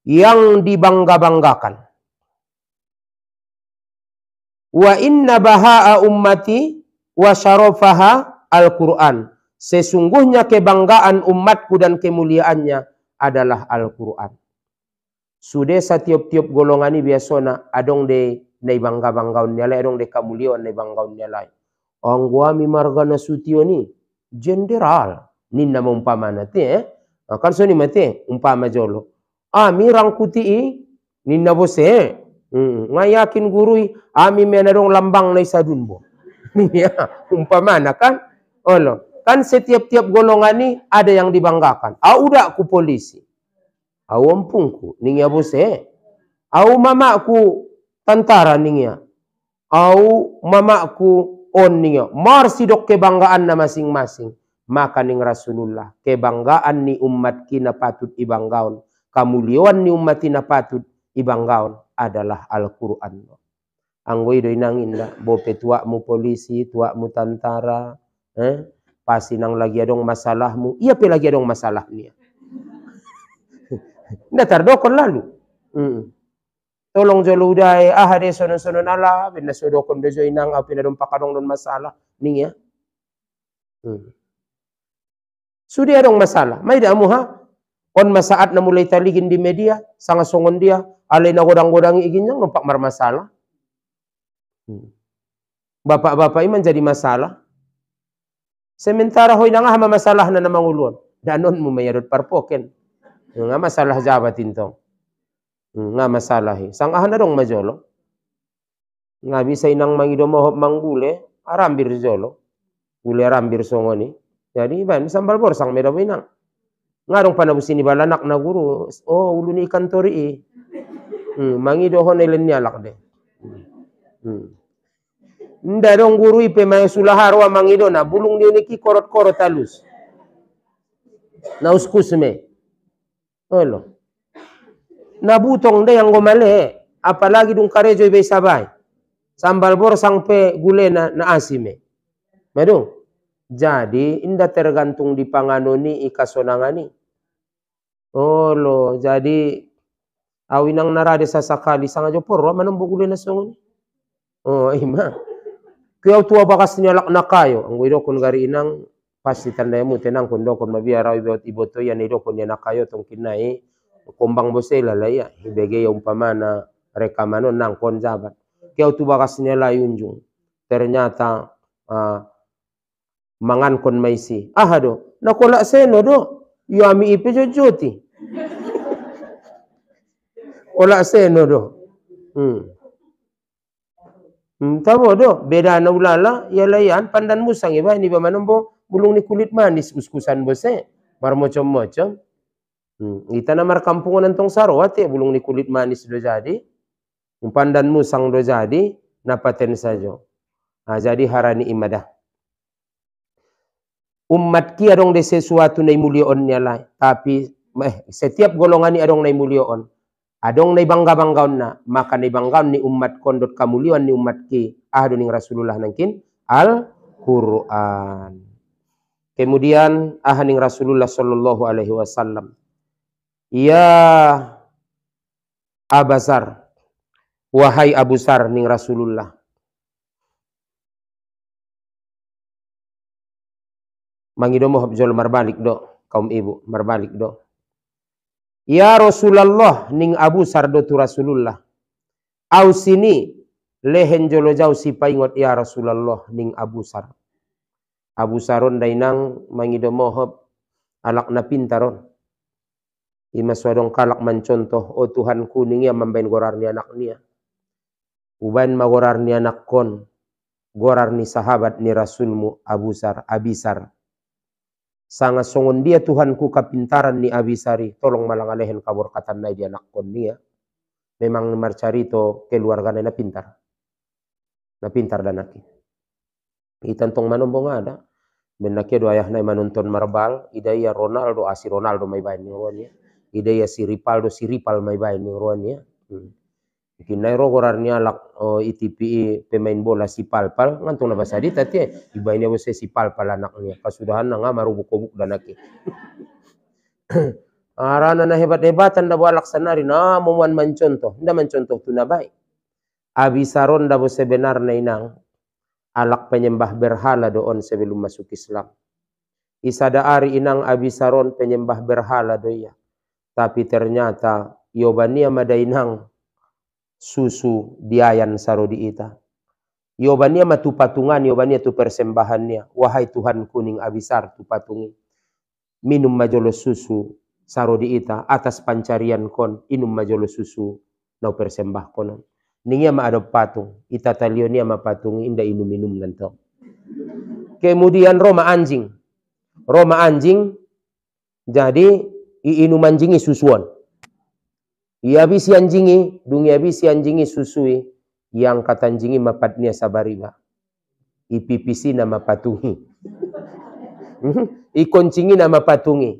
Speaker 1: yang dibangga-banggakan. Wa inna baha'a ummati wa syarofaha al-Quran. Sesungguhnya kebanggaan umatku dan kemuliaannya adalah Al-Quran. Sudah setiap-tiap golongan ini biasona adong deh nai bangga bangga on nyalai dong deka mulia on nai bangga on nyalai ang mi marga na sutio ni general ni nama umpama nate eh ah, kan so ni mate umpama jolo ami ah, rangkuti i ni bose hmm. Eh? nga yakin gurui ami ah, mena dong lambang nai sadun bo ya, umpama na kan olo kan setiap-tiap golongan ni ada yang dibanggakan au udah aku polisi au ampungku ningi abose ya eh? au mamaku tentara ningya au mamaku on ningya marsidok kebanggaan na masing-masing maka ning Rasulullah kebanggaan ni umat kina patut ibanggaon kamulioan ni umat kina patut ibanggaon adalah Alquran. quran anggoy doy nang inda bope mu polisi tuakmu tentara eh pasti nang lagi adong masalahmu iya pe lagi adong Nia, nda tardokon lalu mm. Tolong ludai ahade sonon-sonon ala bin nasudo kon bejo inang api na pakadong don masalah ning ya. Hmm. Sudi dong masalah. mai da muha On masaat na mulai taligin di media, sanga songon dia, alai na godang-godang igin yang numpak mar masalah. Hmm. Bapak-bapak iman jadi masalah. Sementara hoi na nga masalah na namanguluan. Danon mu mayarut parpoken. Nga masalah jabatin tong nga masalahi sang ahana dong majolo nga bisa inang mangido mohop manggule arambir jolo gule arambir songoni jadi ban sambal bor sang meda winang nga dong panabusini balanak na guru oh uluni ikan tori i hmm, mangido hon elen ni de hmm. nda dong guru ipe may sulaharwa mangido na bulung ni ki korot korot halus. na uskusme, me nabutong de yang gomale apalagi dung karejo ibe sabai sambal bor sangpe gule na, na asime medung jadi inda tergantung di panganoni Oh lo, jadi awinang narade sasakali sanga jo porro manambo gule na songoni oh ima kaya tua bakas nyalak nakayo anggo widokon gari inang pasti tanda mu tenang kondokon mabiarau ibot iboto yan idokon yan nakayo tong kinai kombang bose lalaya hibege ya umpamana rekamano nang konjabat kau tu bagas yunjung iya ternyata uh, ah, mangan kon maisi ahado nakola seno do yami ami ipe jojoti ola seno do hmm. Hmm, tabo do beda na ulala ya iya. pandan musang iba ni ba bulung ni kulit manis uskusan bose marmocom-mocom Hmm. namar kampungan antong sarawat ya bulung ni kulit manis do jadi. dan musang do jadi. Napaten saja. Nah, jadi harani imadah. Umat kia dong de sesuatu mulia on lah. Tapi eh, setiap golongan ni adong nai on. Adong nai bangga bangga na. Maka nai bangga ni umat kondot kamulion ni umat ki. Ahaduning Rasulullah nangkin. Al-Quran. Kemudian ahaning Rasulullah sallallahu alaihi wasallam Ya Abasar. Wahai Abu Sar ning Rasulullah. Mangido mohab jol marbalik do kaum ibu marbalik do. Ya Rasulullah ning Abu Sar do tu Rasulullah. Au sini lehen jolo jau si paingot ya Rasulullah ning Abu Sar. Abu Saron dainang mangido mohab alakna pintaron. Ima suadong kalak mencontoh, oh Tuhan kuningnya membain gorar ni anak nia. Uban gorar ni anak kon, gorar ni sahabat ni rasulmu Abusar, Abisar. Sangat songon dia Tuhanku kapintaran ni Abisari, tolong malang alehen kabur katan nai dia anak kon nia. Memang marcarito keluarga na pintar. Na pintar dan aki. Itantong manombong ada. Benda kedua ayah na manonton marbal, idaya Ronaldo, asi Ronaldo maibain bayan ni Ronaldo siripal ya si siripal mai bae ni ya. Mungkin hmm. kinai rogorarnya lak alak ITPI e, pemain bola si palpal ngantung na basa di tati ibainnya bose si palpal anaknya kasudahan na nga buku ubuk danaki Arana na hebat-hebatan da balak sanari na muman mancontoh. Nda mancontoh tu na baik. Abisaron da sebenar na inang. Alak penyembah berhala doon sebelum masuk Islam. Isada ari inang abisaron penyembah berhala doya. Tapi ternyata yobania madainang susu diayan sarodi ita. Yobania matu patungan, yobania tu persembahannya. Wahai Tuhan kuning abisar tu patungi. Minum majolo susu sarodi ita atas pancarian kon. Inum majolo susu nau persembah konon. Ningya ma ada patung. Ita talionia ma patung inda inum minum nanti. Kemudian Roma anjing. Roma anjing. Jadi iinuman jingi susuan. Iabisi anjingi, dunia bisi anjingi susui, yang kata mapatnya mapatnia sabariba. Ipipisi nama patungi. Hmm? Ikoncingi nama patungi.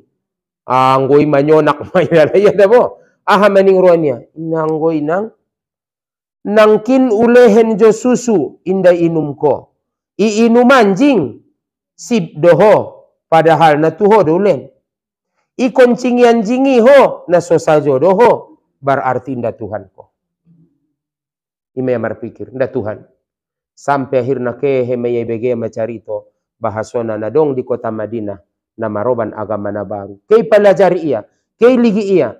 Speaker 1: Anggoi manyonak mayalaya, ya dabo. Aha maning ruanya. Nanggoi nang. Nangkin ulehen jo susu inda inumko. Iinuman jing. Sip doho. Padahal natuho dolen. Ikon cingian jingi ho na sosal jodoh ho berarti nda Tuhan ko. Ime yang berpikir, nda Tuhan. Sampai na kehe meye bege mencari to bahasona na dong di kota Madinah na maroban agama na baru. Kei pelajari ia, kei ligi ia,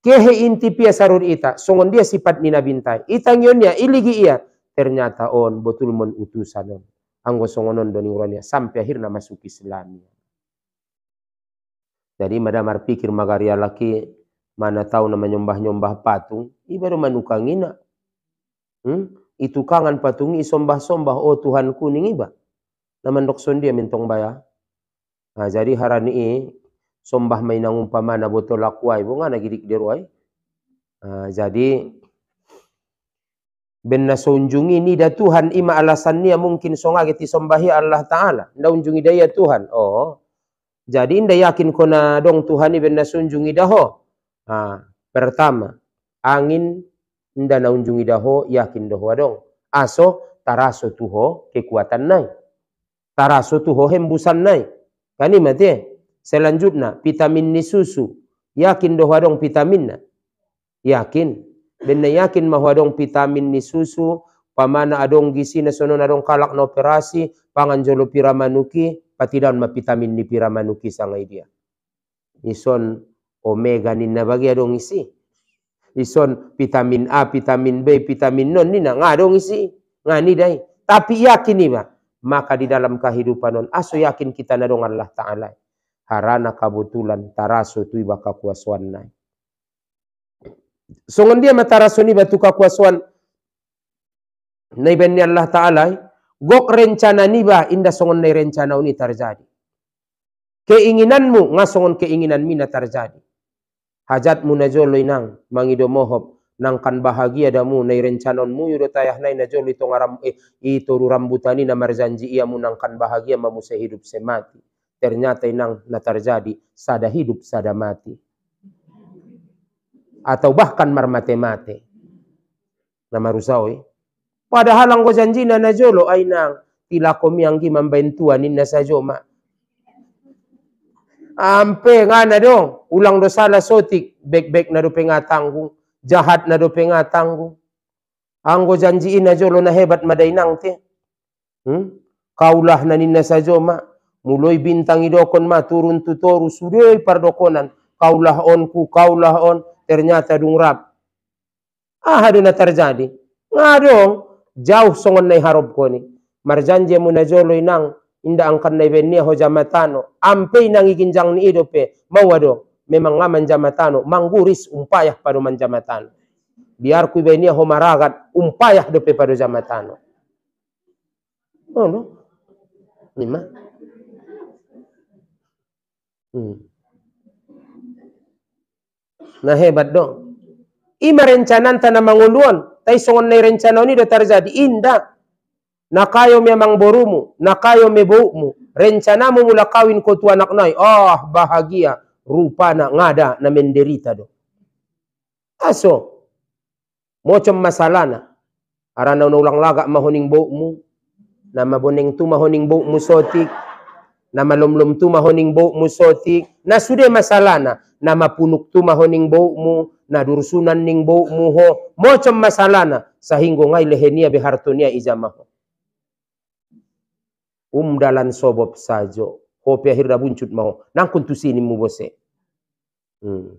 Speaker 1: kehe inti pia sarur ita, songon dia sifat nina bintai. Itang yonya iligi ia, ternyata on botul mon utusan on. Anggo songonon doni urania, sampai na masuki selamia. Jadi madamar pikir magaria laki mana tahu nama nyombah-nyombah patung, ibaru manukangina. Hmm? Itu kangan patung isombah-sombah, oh Tuhan kuning iba. nama dokson dia mentong bayar. Nah, jadi harani i, sombah mainang umpama na botol akuai, bunga na gidik diruai. Nah, jadi Benda sunjungi ni dah Tuhan ima alasannya mungkin songa geti sombahi Allah Ta'ala. Nda unjungi daya Tuhan. Oh, jadi anda yakin kona dong Tuhan benda sunjungi daho. Ha, pertama, angin anda na unjungi daho yakin daho dong. Aso taraso tuho kekuatan nai. Taraso tuho hembusan nai. Kan ini mati. E? Selanjutnya, vitamin ni susu. Yakin daho dong vitamin na. Yakin. Benda yakin mahwa dong vitamin ni susu. Pamana adong gisi na sonon adong kalak na operasi. Panganjolo piramanuki patidan vitamin ni piramanuki sangai dia ison omega ni bagi adong isi ison vitamin A vitamin B vitamin non ni na ngadong isi ngani dai tapi yakin iba maka di dalam kehidupan non aso yakin kita na dong Allah taala harana kabutulan taraso tu iba kuasuan nai songon dia mataraso ni batu kuasuan, nai benni Allah taala eh? gok rencana niba inda songon nai rencana uni terjadi. Keinginanmu ngasongon keinginan mina terjadi. Hajat munajoloi nang mangido mohob nangkan bahagia damu nai rencanon mu yudo tayah nai najoli to ngaram eh, itu rambutani na marjanji ia mu nangkan bahagia mamu sehidup semati. Ternyata inang na terjadi sada hidup sada mati. Atau bahkan marmate-mate. Nama rusawi. Eh. Padahal ang janji na jolo ay nang tila komianggi mambentuan ninna sa joma. Ampe nga na do, ulang dosala sotik, bek-bek na do pengatanggong, jahat na do pengatanggong. Ang janji na jolo na hebat madainang te. Hmm? Kaulah na ninna sa joma, muloy bintang idokon ma, turun tutoru, sudoy pardokonan, kaulah on ku, kaulah on, ternyata dungrap. Ah, doon na terjadi. Nga dong, jauh songon nai harob koni marjanje jolo inang inda angkan nai bennia ho jamatano ampe inang iginjang ni idope mawado memang ngaman jamatano mangguris umpayah padu jamatano, biar ku benia ho maragat umpayah dope pada jamatano oh no lima hmm. nah hebat dong ima rencanan tanah mangunduan tai songonai rencana ini udah terjadi indah nakayo memang borumu nakayo meboumu rencanamu mula kawin ko tu anak nai ah oh, bahagia rupa nak ngada na menderita do aso mocom masalana arana ulang laga mahoning boumu na maboneng tu mahoning boumu sotik na malomlom tu mahoning boumu sotik na sude masalana na mapunuk tu mahoning boumu na dursunan ning bo muho mocham masalana sehingga ngai lehenia be hartonia ijamaho umdalan sobob sajo hope hirra buncut mau. nang kuntu sini bose hmm.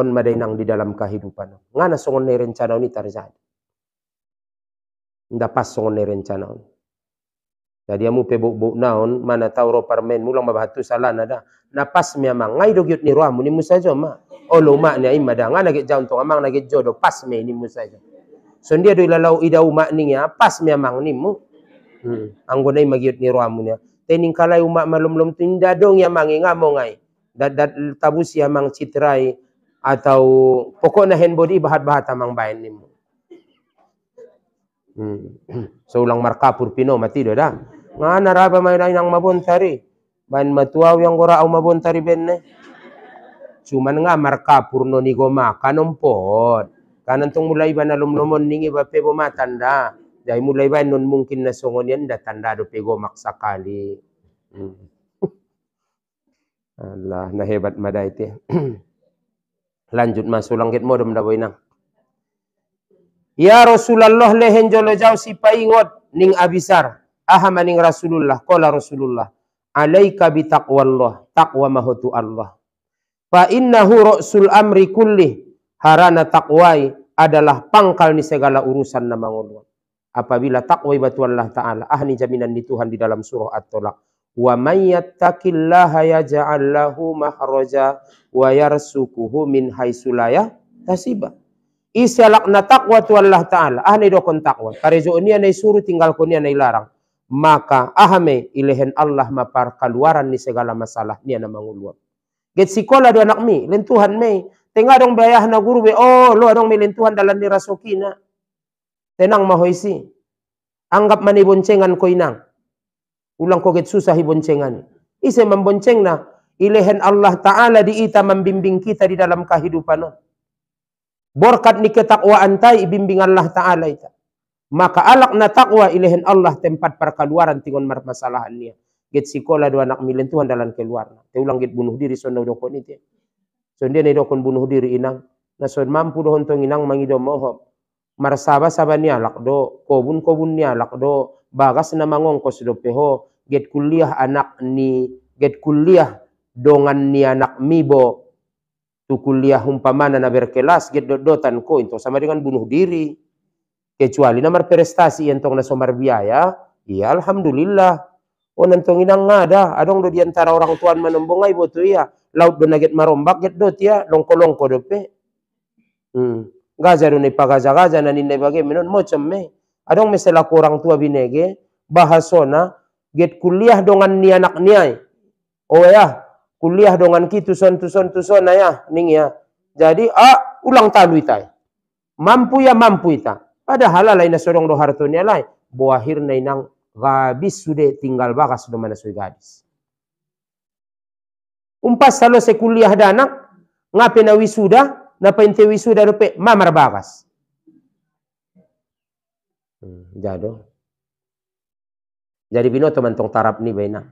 Speaker 1: on madai nang di dalam kehidupan ngana songon ne rencana ni terjadi nda pas songon ne rencana ni jadi amu pe buk naon mana tauro parmen mulang babatu salah nada. napas memang amang ngai do gyut ni rohamu ni musajo ma olo oh, ma ni imma da ngana ge jam tong amang na ge jodo pas me ni musajo dia do ilalau idau ma ni ya pas memang amang ni mu hmm. anggonai magyut ni rohamu ni tening kalai umak malum lum tinda dong ya mangi ngamo ngai dat dat tabusi amang citrai atau pokoknya handbody bahat-bahat amang bain ni mu Hmm. So ulang markapur pino mati do dah ngana raba mai nang mabon tari ban matuau yang gora au mabon tari benne cuman nga marka purno ni goma kanom pot. kanan tong mulai ba nalumlomon ningi ba pebo matanda dai mulai ban non mungkin na songon yan datanda do pego maksakali hmm. Allah na hebat teh. lanjut masuk langit modem dum daboy Ya Rasulullah lehen jolo jau si paingot ning abisar ahamaning Rasulullah qala Rasulullah alaika bi taqwallah taqwa mahutu Allah fa innahu ra'sul amri kulli harana taqwai adalah pangkal ni segala urusan nama Allah apabila takwa batu Allah taala ahni jaminan di Tuhan di dalam surah At-Talaq wa may yattaqillaha yaj'al lahu mahraja wa yarsukuhu min haitsu la tasiba isyalakna takwa tu Allah taala ahni dokon taqwa karejo ni anai suruh tinggal ko ni anai larang maka ahame ilehen Allah mapar kaluaran ni segala masalah ni ana manguluan get sikola do anak mi Tuhan mei tengah dong bayah na guru be oh lo dong mi Tuhan dalam dirasokina tenang mahoisi anggap mani boncengan ko inang ulang ko get susah boncengan ise mambonceng na ilehen Allah taala diita membimbing kita di dalam kehidupan Borkat ni ketakwaan tai bimbing Allah taala itu maka alak na takwa ilahin Allah tempat perkaluaran tingon marmasalahannya get sikola dua anak milen Tuhan dalam keluar te ulang get bunuh diri sonda dokon itu ya. dia ne dokon bunuh diri inang na son mampu dohon tong inang mangido mohob marsaba saba ni alak do kobun kobun ni alak do bagas na mangongkos do peho get kuliah anak ni get kuliah dongan ni anak mibo tu kuliah umpamana na berkelas get dotan ko into sama dengan bunuh diri kecuali namar prestasi yang tong nasomar biaya iya alhamdulillah oh nantong inang ngada adong do diantara orang tuan menembong ai botu iya laut do naget marombak get iya. do tia longko longko dope hmm gaza do ne pagaza gaza na ninda bage menon mocem me adong mesela ku orang tua binege bahasona get kuliah dongan ni anak niai oh ya kuliah dongan ki tuson tuson tuson ya ning ya jadi ah ulang talu tai mampu ya mampu ita pada halalaina sorong do hartoni lain boahirna nainang gabis sude tinggal bagas do mana sui gadis umpas salo sekuliah kuliah danak ngape na wisuda na pente wisuda rupe mamar bagas hmm, jado jadi binoto mantong tarap ni baina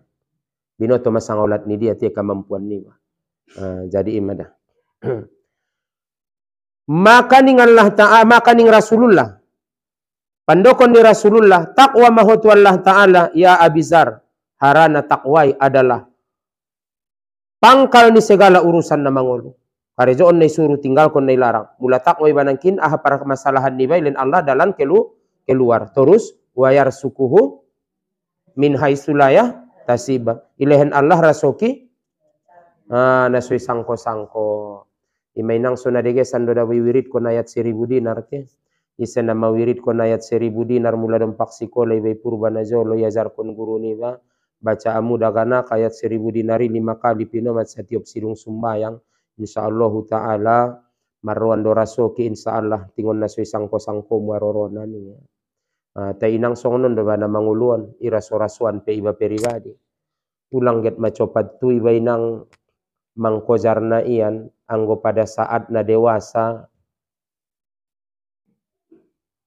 Speaker 1: bino binoto olat ni dia tiya kemampuan ni uh, jadi imada maka ning Allah taala maka ning Rasulullah Pandokon ni Rasulullah takwa mahutuallah ta'ala ya abizar. Harana takwai adalah pangkal ni segala urusan na mangolu. Karejo on nai suruh tinggal kon nai larang. Mula takwai banangkin aha para masalahan ni bailin Allah dalam kelu keluar. Terus wayar sukuhu min sulayah tasiba. Ilehen Allah rasoki Ah, nasui sangko-sangko. Imainang sunadege sandoda wiwirit kon ayat siribudi dinar. Okay? isana mawirid ko ayat seribu dinar mula dompak sikola purba purbana lo yazar kon guru ni ba baca amu dagana kayat seribu dinari lima kali pinomat setiap sidung sumbayang insyaallah taala marwan dorasoki insyaallah tingon nasui sangko sangko muarorona ni uh, ya. songon songonon do bana manguluan sorasuan pe iba peribadi ulang get macopat tu iba inang mangkojarna ian anggo pada saat na dewasa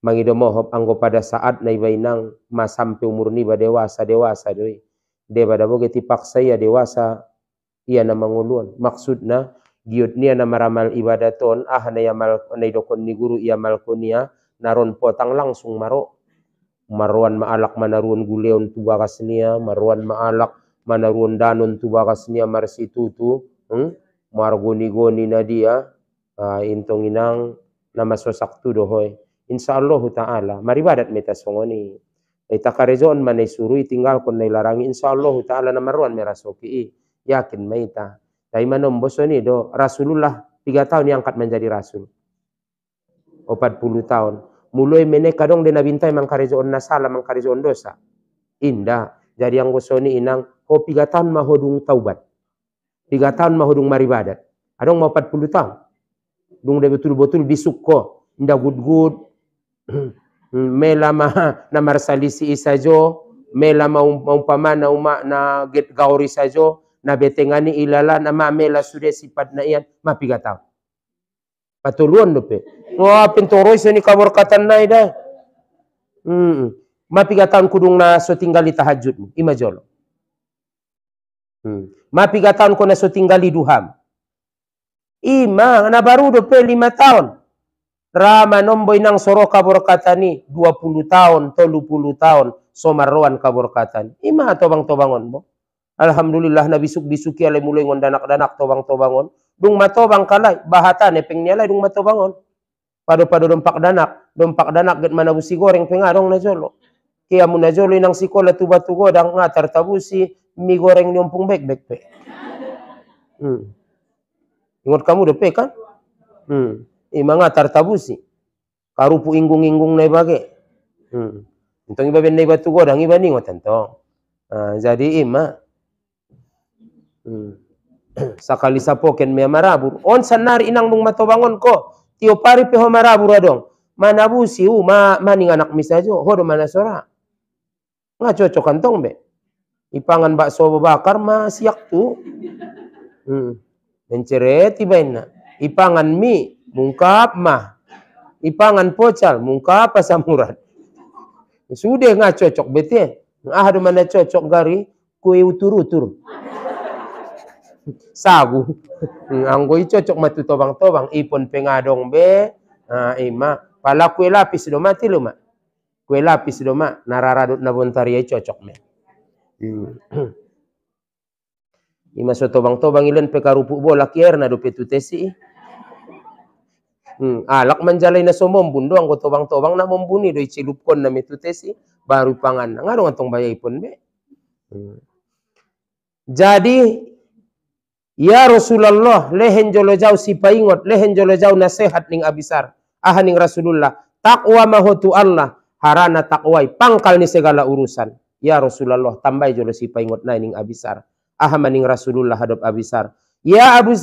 Speaker 1: mangido mohop anggo pada saat bainang ma masampe umur ni ba dewasa dewasa doi de pada boge tipaksa ya dewasa ia na manguluan maksudna giot ni na maramal ibadaton ah na mal na idokon ni guru mal malkonia naron potang langsung maro maruan maalak manaruan guleon tubakas niya maruan maalak manaruan danon tubakas niya tu hmm? margoni-goni na dia ah, intong inang na tu dohoy insyaallah taala maribadat meta songoni e eh, takarezon mane surui tinggal kon larangi insyaallah taala namaruan merasoki eh, yakin meta daiman bosoni do rasulullah tiga tahun diangkat menjadi rasul 40 tahun mulai mene kadong dena bintai mangkarejo on nasala mangkarejo dosa indah jadi yang bosoni inang ho oh, tiga tahun mahodung taubat tiga tahun mahodung maribadat adong mau 40 tahun dung de betul-betul bisukko indah good good Mela ma na marsalisi isa jo mela melama um, umpama na uma na get gauri sa jo na betengani ilala na mela sude sipat na ian, ma mapigataw patuluan dope. pe wa sini kabur ni naida, na hmm. ma kudung na so tinggali tahajud ima jolo hmm. mapigatan ko na so tinggali duham ima na baru dope lima tahun Rama nomboi nang soro kabur katani 20 tahun, 30 tahun. Somarroan kabur katani. Ima tobang-tobangon bo. Alhamdulillah na bisuk-bisuki alay mulai ngon danak-danak tobang-tobangon. Dung matobang kalai bahatan e pengnyalah dung matobangon. Pado-pado dompak danak, dompak danak get busi goreng pengarong na jolo. Kaya mo na jolo inang sikola tuba-tugo dang nga tartabusi, mi goreng nyompung bek-bek pe. Hmm. ingat kamu pe kan? Hmm imanga tartabusi karupu inggung-inggung nai bage hmm. Entong iba ben nai batu godang iba ningo tentong. ah, jadi ima hmm. sakali sapoken me marabur. On sanar inang mato matobangon ko tio pari peho marabur adong. busi u ma maning anak misajo hodo sora Nga cocok kantong be. Ipangan bakso bakar ma siak tu. Hmm. Menceret tiba Ipangan mi mungkap mah ipangan pocal mungkap pasamurat, ya sudah nggak cocok bete ya. ah mana cocok gari kue utur utur sagu anggoi cocok matu tobang tobang ipon pengadong be ah ima pala kue lapis do mati lu mak kue lapis do mak nararadut nabontari ya, cocok me hmm. ima so tobang tobang ilen pekarupu bola kier na do tutesi. Hmm. Alak ah, manjalay na doang ko tobang-tobang na mumbuni doy chilupkon na mitutesi baru pangan. Nga tong bayai pun be. Hmm. Jadi Ya Rasulullah, lehen jolo jau si paingot, lehen jolo jau nasihat ning abisar. Ahaning Rasulullah, takwa mahotu Allah, harana takwai, pangkal ni segala urusan. Ya Rasulullah, tambay jolo si paingot na ning abisar. maning Rasulullah hadop abisar. Ya Abu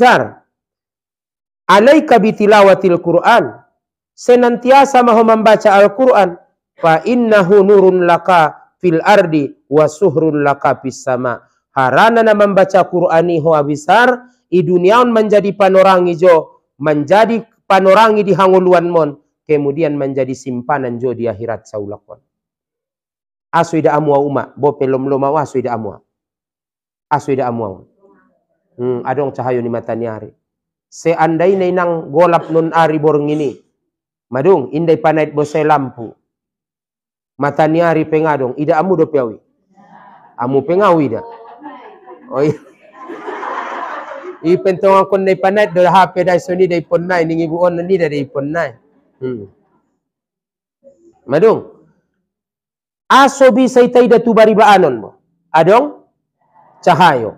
Speaker 1: alaika bitilawatil Qur'an. Senantiasa mahu membaca Al-Qur'an, fa innahu nurun laka fil ardi wa suhrun laka sama. Haranana membaca Qur'ani abisar, besar, duniaun menjadi panorangi jo, menjadi panorangi di hanguluan mon, kemudian menjadi simpanan jo di akhirat saulakon. Asuida amwa umma. Bope lom loma wa aswida amwa. Asuida amwa. Hmm, adong cahayu ni matani hari seandainya nang golap nun ari borong ini madung indai panait bosai lampu mata ari pengadong ida amu do piawi amu pengawi da. oh iya i pentong aku dai panait do HP dai soni dai nai ningi bu on ni dai nai. hmm. madung asobi saitai da tubari ba anon mo adong cahayo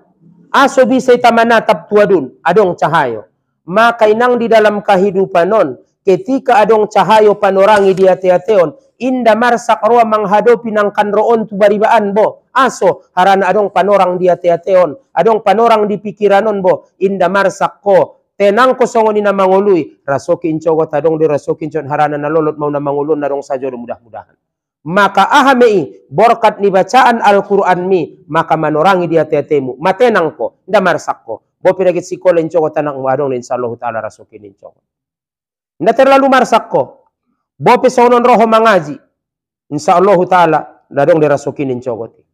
Speaker 1: asobi saita tua tuadun adong cahayo maka inang di dalam kehidupan non ketika adong cahayo panorangi di hati inda marsak roa menghadapi nangkan roon tu baribaan bo aso harana adong panorang di hati adong panorang di pikiran non bo inda marsak ko tenang ko songoni na mangului rasoki incogo tadong di rasoki incon harana nalolot mau na mangulun narong sajo mudah-mudahan maka ahamei borkat ni bacaan Al-Quran mi maka manorangi dia tetemu. matenang ko inda marsak ko bo pinagit si ko lencho ko tanang wadong insyaallah taala rasukin incho na terlalu marsak ko bo roho mangaji insyaallah taala dadong dirasukin incho ti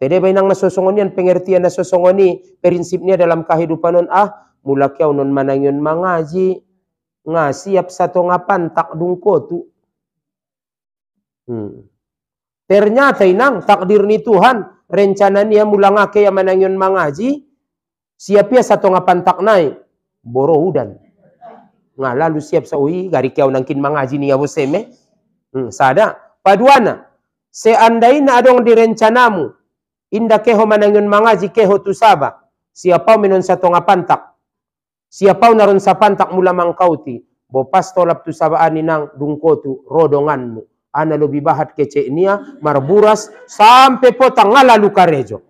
Speaker 1: Tede nasosongoni, nang nasusongon pengertian nasosongoni, prinsipnya dalam kehidupan non ah, mula kyaw manangyon mangaji, nga siap satu tak tak dungko tu. Hmm. Ternyata inang takdir ni Tuhan, rencana niya mula nga yang manang mangaji, siap pia satu ngapantak naik boro hudan nah lalu siap saui gari kau nangkin mangaji ni abu seme hmm, sada paduana seandainya adong direncanamu inda keho manangin mangaji keho tu saba siapa minon satu ngapantak siapa naron sapantak mula mangkauti bo pastolap tu saba aninang dungkotu rodonganmu ana lebih bahat kece nia marburas sampai potang ngalalu karejo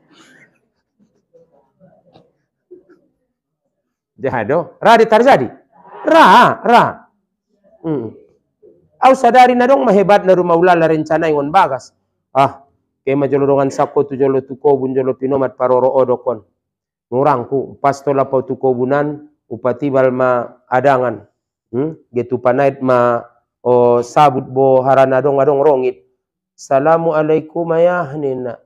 Speaker 1: jahado ra di tarzadi ra ra mm. au sadari na dong mahebat na rumaula la rencana ingon bagas ah kay majolorongan sakko tu jolo tu kobun jolo pinomat paroro odokon ngurangku pastola pau tu kobunan upati balma adangan hmm? getu panait ma o sabut bo harana dong adong rongit salamu ayah ayahnina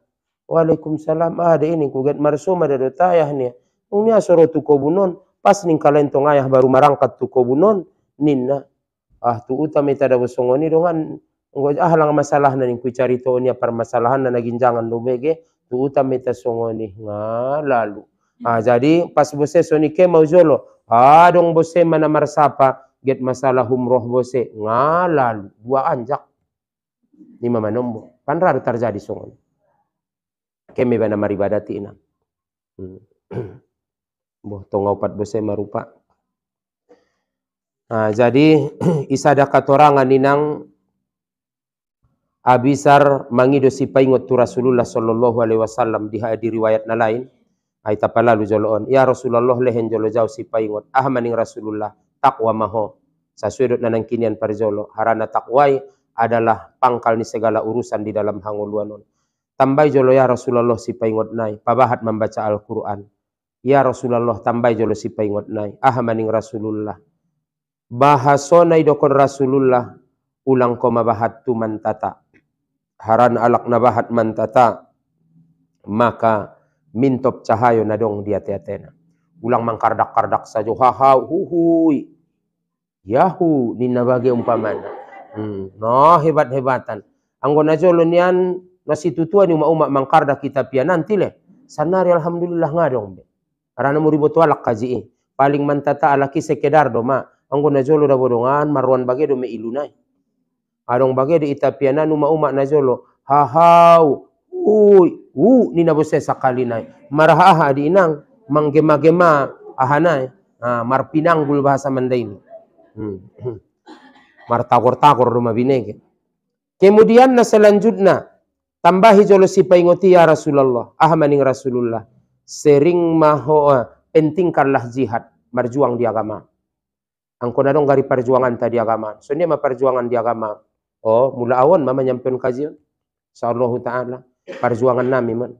Speaker 1: Waalaikumsalam ada ah, ini kugat marsuma da dota yahni. Unya soro tu kobunon pas ning kalen ayah baru marangkat tu kobunon ninna ah tu utam tada bosongoni dongan ngo ahlang masalah ning ku cari to nya permasalahan na ginjangan do bege tu utam songoni nga lalu hmm. ah jadi pas bose soni ke mau jolo ah dong bose mana marsapa get masalah umroh bose nga lalu dua anjak ni mama nombo pan raru terjadi songoni kemi bana maribadati ina hmm. Boh tongaupat bose marupa. Nah, jadi isada katorangan inang Abisar mangido si paingot tu Rasulullah sallallahu alaihi wasallam di di riwayat na lain. Ai tapalalu jolon. Ya Rasulullah lehen jolo jau si paingot ahmaning Rasulullah takwa maho. Sasuedot nanang kinian parjolo harana takwai adalah pangkal ni segala urusan di dalam hanguluanon. Tambai jolo ya Rasulullah si paingot nai pabahat membaca Al-Qur'an. Ya Rasulullah tambah jolo si paingot ahamaning Rasulullah. Bahasona idokon Rasulullah ulang koma bahat tu mantata. Haran alak nabahat mantata. Maka mintop cahayo nadong dia teatena. Ulang mangkardak-kardak saja. ha huhui. Yahu nina bagi umpamana. Hmm. No hebat-hebatan. Anggona jolo nian nasi tutuan umak-umak mangkardak kita pia nanti leh. Sanari alhamdulillah ngadong. deh. Karena mau ribut walak kaji'i eh. paling mantata alaki sekedar doma anggo najolo da bodongan maruan bage do me ilunai adong bage di itapiana numa uma najolo ha hau uy u ni na bose sakali nai marhaha di inang manggema-gema ahanai pinang gul bahasa mandaini hmm, hmm. martagor-tagor do binege. kemudian na selanjutna tambahi jolo si paingoti ya Rasulullah ahmaning Rasulullah sering maho eh, pentingkanlah jihad berjuang di agama angko nadong gari perjuangan tadi agama so ini mah perjuangan di agama oh mula awan mama nyampeun kajian Insyaallah taala perjuangan nami man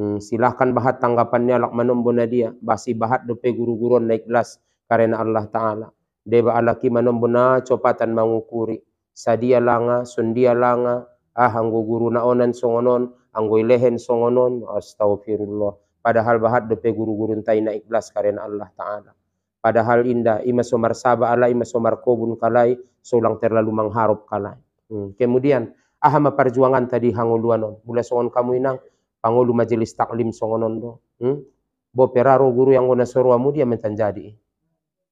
Speaker 1: hmm, silahkan bahat tanggapannya lak manombona dia basi bahat dope guru guru naik kelas karena Allah taala deba alaki na copatan mangukuri sadia langa sundia langa ah anggo guru naonan songonon anggo ilehen songonon astagfirullah padahal bahat dope guru guru tai naik ikhlas karen Allah Ta'ala. Padahal indah ima somar saba alai ima somar kobun kalai solang terlalu mengharap kalai. Hmm. Kemudian ahama perjuangan tadi hanguluanon mula songon kamu inang pangolu majelis taklim songonon do. Hmm? Bo peraro guru yang ngona soruamu dia jadi.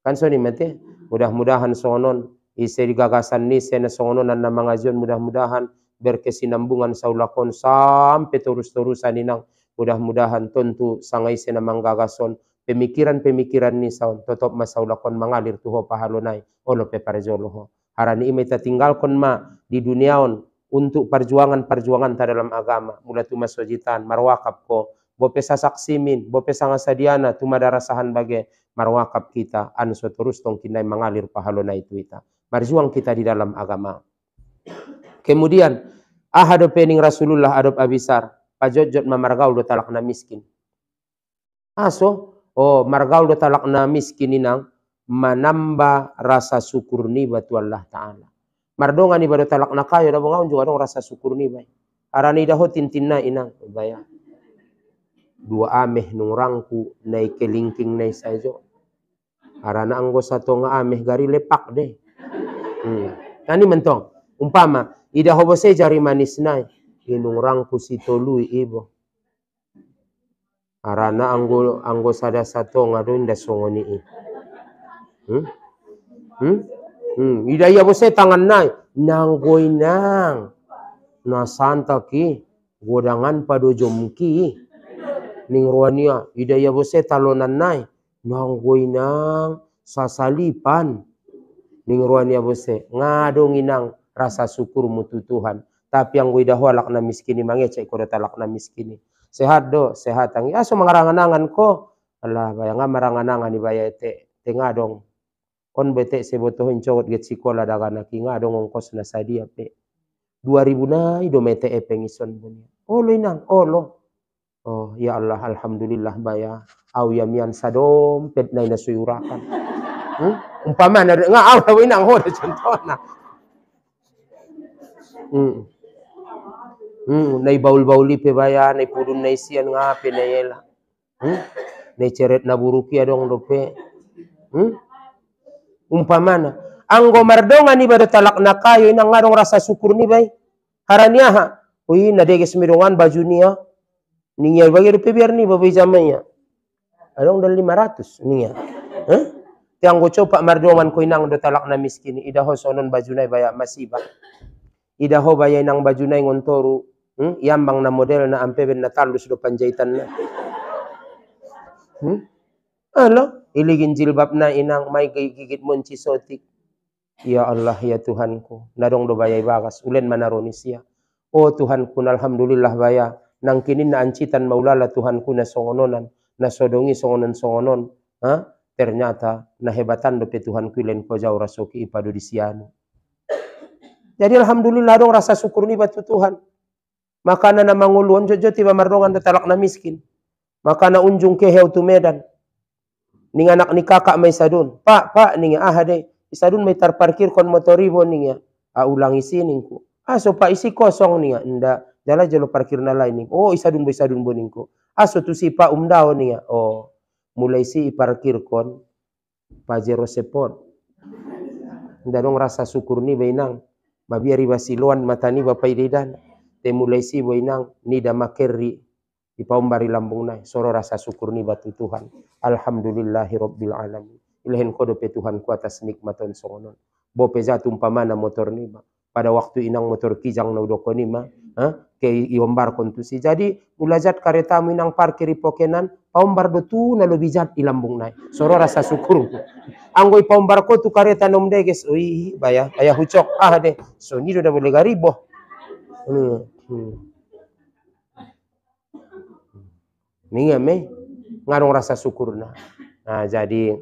Speaker 1: Kan soni mente mudah-mudahan on isi gagasan ni sena sonon nan mangajion mudah-mudahan berkesinambungan saulakon sampai terus-terusan inang Mudah-mudahan tentu sangai sena manggagason pemikiran-pemikiran ni saun tetap masaulakon mengalir tuho pahalonai ono pe parjoloho. Harani ime tinggalkon ma di duniaon untuk perjuangan-perjuangan ta dalam agama. Mula tu masojitan marwakap ko bope sasaksimin, bope sangasadiana tuma darasahan bagai marwakap kita anu terus tong kinai mengalir pahalonai tuita. Marjuang kita di dalam agama. Kemudian ahadu pening Rasulullah adab Abisar pajojot ma margaul do talak na miskin aso ah, oh margaul do talak na miskin inang manamba rasa syukur ni batu Allah taala mardonga ni talak na kayo dapat bongaun juga dong rasa syukur ni bay arani daho tintinna inang bayang dua ameh nung rangku naik kelingking naik sajo arana anggo satu nga ameh gari lepak deh hmm. nani mentong umpama ida hobo se jari manis naik inung rangku sitolui ibo arana anggo anggo sada satu ngadun da songoni i hmm hmm hmm idaya bose tangan nai nanggoi nang na santa ki godangan pado jomki ning ruania idaya bose talonan nai nanggoi nang sasalipan ning ruania bose ngadonginang rasa syukur mutu Tuhan tapi yang widahu lakna miskini mange cai kudota lakna miskini sehat do sehat ang ya angan ko Allah bayang maranganangan ni baya ete tengah dong on bete sebotohin cowot get sikola dagana kinga dong ongkos na sadia pe 2000 na ido mete e pengison bunya olo inang olo oh ya Allah alhamdulillah baya au yamian sadom pet na ina suyurakan hmm? umpama na nga au inang ho contohna hmm hmm, nai baul bauli pe baya nai purun nai sian nga pe ela hmm? nai ceret na burukia dong do pe hmm? umpamana anggo mardonga ni ba talak na kayo ina nga rasa syukur ni bay karania ha nadege dege bajuni baju niya niya bagi rupi biar ni babay jamanya adong dal 500 ya, huh? Tiang go coba mardongan ko inang do talak na miskin idaho sonon baju nai baya masiba idaho bayai nang baju ngontoro ngontoru hmm? yambang na model na ampe ben na talus do panjaitan na hmm? alo iligin jilbab na inang may gigit mon cisotik Ya Allah, ya Tuhanku. Nadong do bayay bagas. Ulen manaroni siya. Oh Tuhanku, alhamdulillah baya. Nang kinin na ancitan maulala Tuhanku na songononan. Na sodongi songonon-songonon. Ha? Ternyata nahebatan do pe Tuhanku ilen ko jau rasoki ipadu di siyano. Jadi alhamdulillah dong rasa syukur ni batu Tuhan makana na manguluan jojo tiba marongan tetalak na miskin. Makana unjung kehew tu medan. Ning anak ni kakak mai sadun. Pak, pak, ning ya. ahade. Isadun meter tarparkir kon motoribo ning ya. Aulang ah, isi ning Ah Aso pak isi kosong ning ya. Nda, jala jalo parkir na lain ning. Oh, isadun bo isadun bo ning Ah Aso tu si pak umdao ning ya. Oh, mulai si parkir kon. Pajero sepon. Nda dong rasa syukur ni bainang. Babi riba siluan mata ni bapak ididan nang nida ni di paumbari lambung nai soro rasa syukur ni batu Tuhan Alhamdulillahirobbilalamin ulahin alamin ilahin kodope Tuhan ku atas nikmaton songonon bope zatu motor ni ba pada waktu inang motor kijang naudoko ni ma ha? ke iombar kontusi jadi ulajat kareta minang parkir pokenan do betu na lebih jat lambung nai soro rasa syukur ku anggoi ko tu kareta nomdeges deges ui bayah ayah hucok ah de so ni udah boleh gariboh hmm ya hmm. me ngarung rasa syukur nah. nah jadi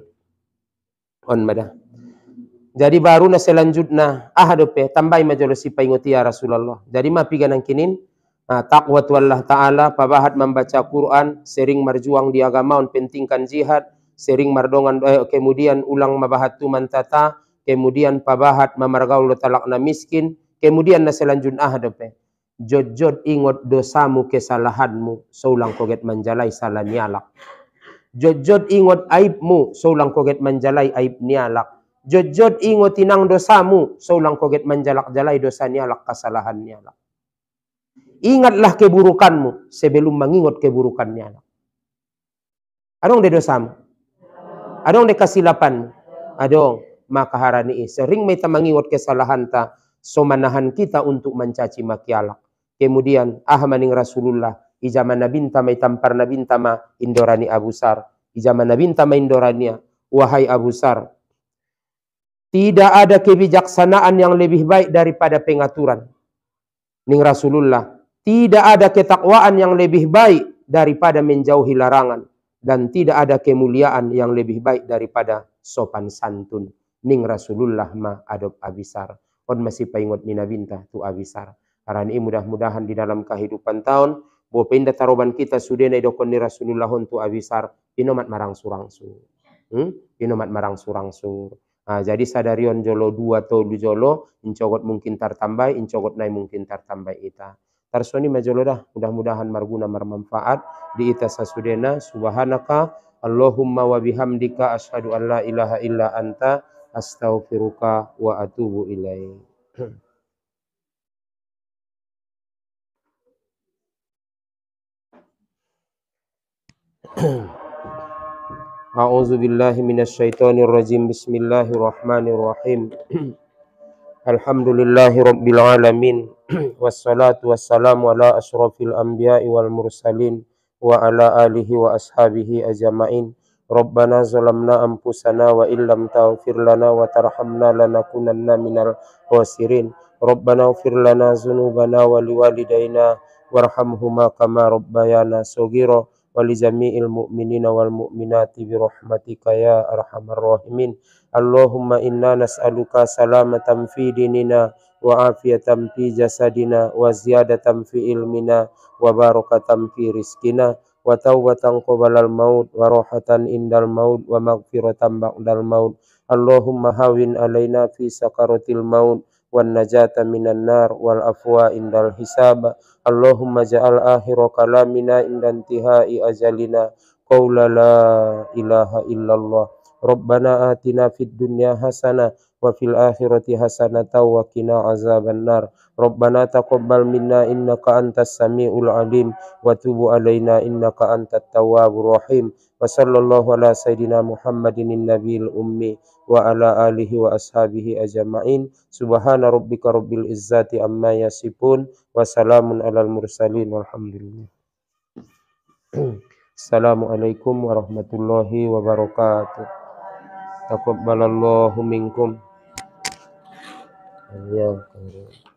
Speaker 1: on madah jadi baru na selanjutnya ah, dope tambah majelis si ya Rasulullah jadi mapi ganang kinin Nah, takwa Allah Ta'ala, pabahat membaca Quran, sering marjuang di agama, on pentingkan jihad, sering mardongan, eh, kemudian ulang mabahat tu mantata kemudian pabahat mamargaul talakna miskin, kemudian na selanjutnya ah, dope. Jod-jod ingot dosamu kesalahanmu, seulang koget manjalai salah nialak. Jod-jod ingot aibmu, seulang koget manjalai aib nialak. Jod-jod ingot inang dosamu, seulang koget manjalak-jalai dosa nialak kesalahan nialak. Ingatlah keburukanmu sebelum mengingat keburukan nialak. Adong de dosamu? Adong de kasilapan? Adong. Maka harani sering may mengingat kesalahan ta, so manahan kita untuk mencaci maki alak. Kemudian ahmaning Rasulullah ijaman tampar nabi tama indorani Abu Sar. nabi tama indorania. Wahai Abu Sar. Tidak ada kebijaksanaan yang lebih baik daripada pengaturan. Ning Rasulullah. Tidak ada ketakwaan yang lebih baik daripada menjauhi larangan. Dan tidak ada kemuliaan yang lebih baik daripada sopan santun. Ning Rasulullah ma adab abisar. On masih nina minabinta tu abisar. Karena ini mudah-mudahan di dalam kehidupan tahun bahwa pinda taruban kita sudah naik dokon di Rasulullah untuk abisar inomat marang surang Hmm? Inomat marang surang Nah, jadi sadarion jolo dua atau lu jolo, incogot mungkin tertambah incogot naik mungkin tertambah ita. Tarsoni majolo dah, mudah-mudahan marguna marmanfaat di ita sasudena subhanaka Allahumma wa bihamdika ashadu an la ilaha illa anta astaghfiruka wa atubu ilaih. أعوذ بالله من الشيطان الرجيم بسم الله الرحمن الرحيم الحمد لله رب العالمين والصلاة والسلام على أشرف الأنبياء والمرسلين وعلى آله وأصحابه أجمعين ربنا ظلمنا أنفسنا وإن لم تغفر لنا وترحمنا لنكونن من الخاسرين ربنا اغفر لنا ذنوبنا ولوالدينا وارحمهما كما ربيانا صغيرا walijami'il mu'minina wal mu'minati birahmatika ya arhamar rahimin Allahumma inna nas'aluka salamatan fi dinina wa afiyatan fi jasadina wa ziyadatan fi ilmina wa barakatan fi rizkina wa tawbatan qabalal maut wa rohatan indal maut wa maghfiratan ba'dal maut Allahumma hawin alaina fi sakaratil maut والنجاة من النار والعفو عند الحساب اللهم جعل آخر كلامنا عند انتهاء أجلنا قول لا إله إلا الله ربنا آتنا في الدنيا حسنة وفي الآخرة حسنة وقنا عذاب النار ربنا تقبل منا إنك أنت السميع العليم وتوب علينا إنك أنت التواب الرحيم وصلى الله على سيدنا محمد النبي الأمي wa ala alihi wa ashabihi subhana rabbika rabbil izzati amma yasifun wa salamun alal mursalin walhamdulillah Assalamualaikum warahmatullahi wabarakatuh taqabbalallahu minkum ya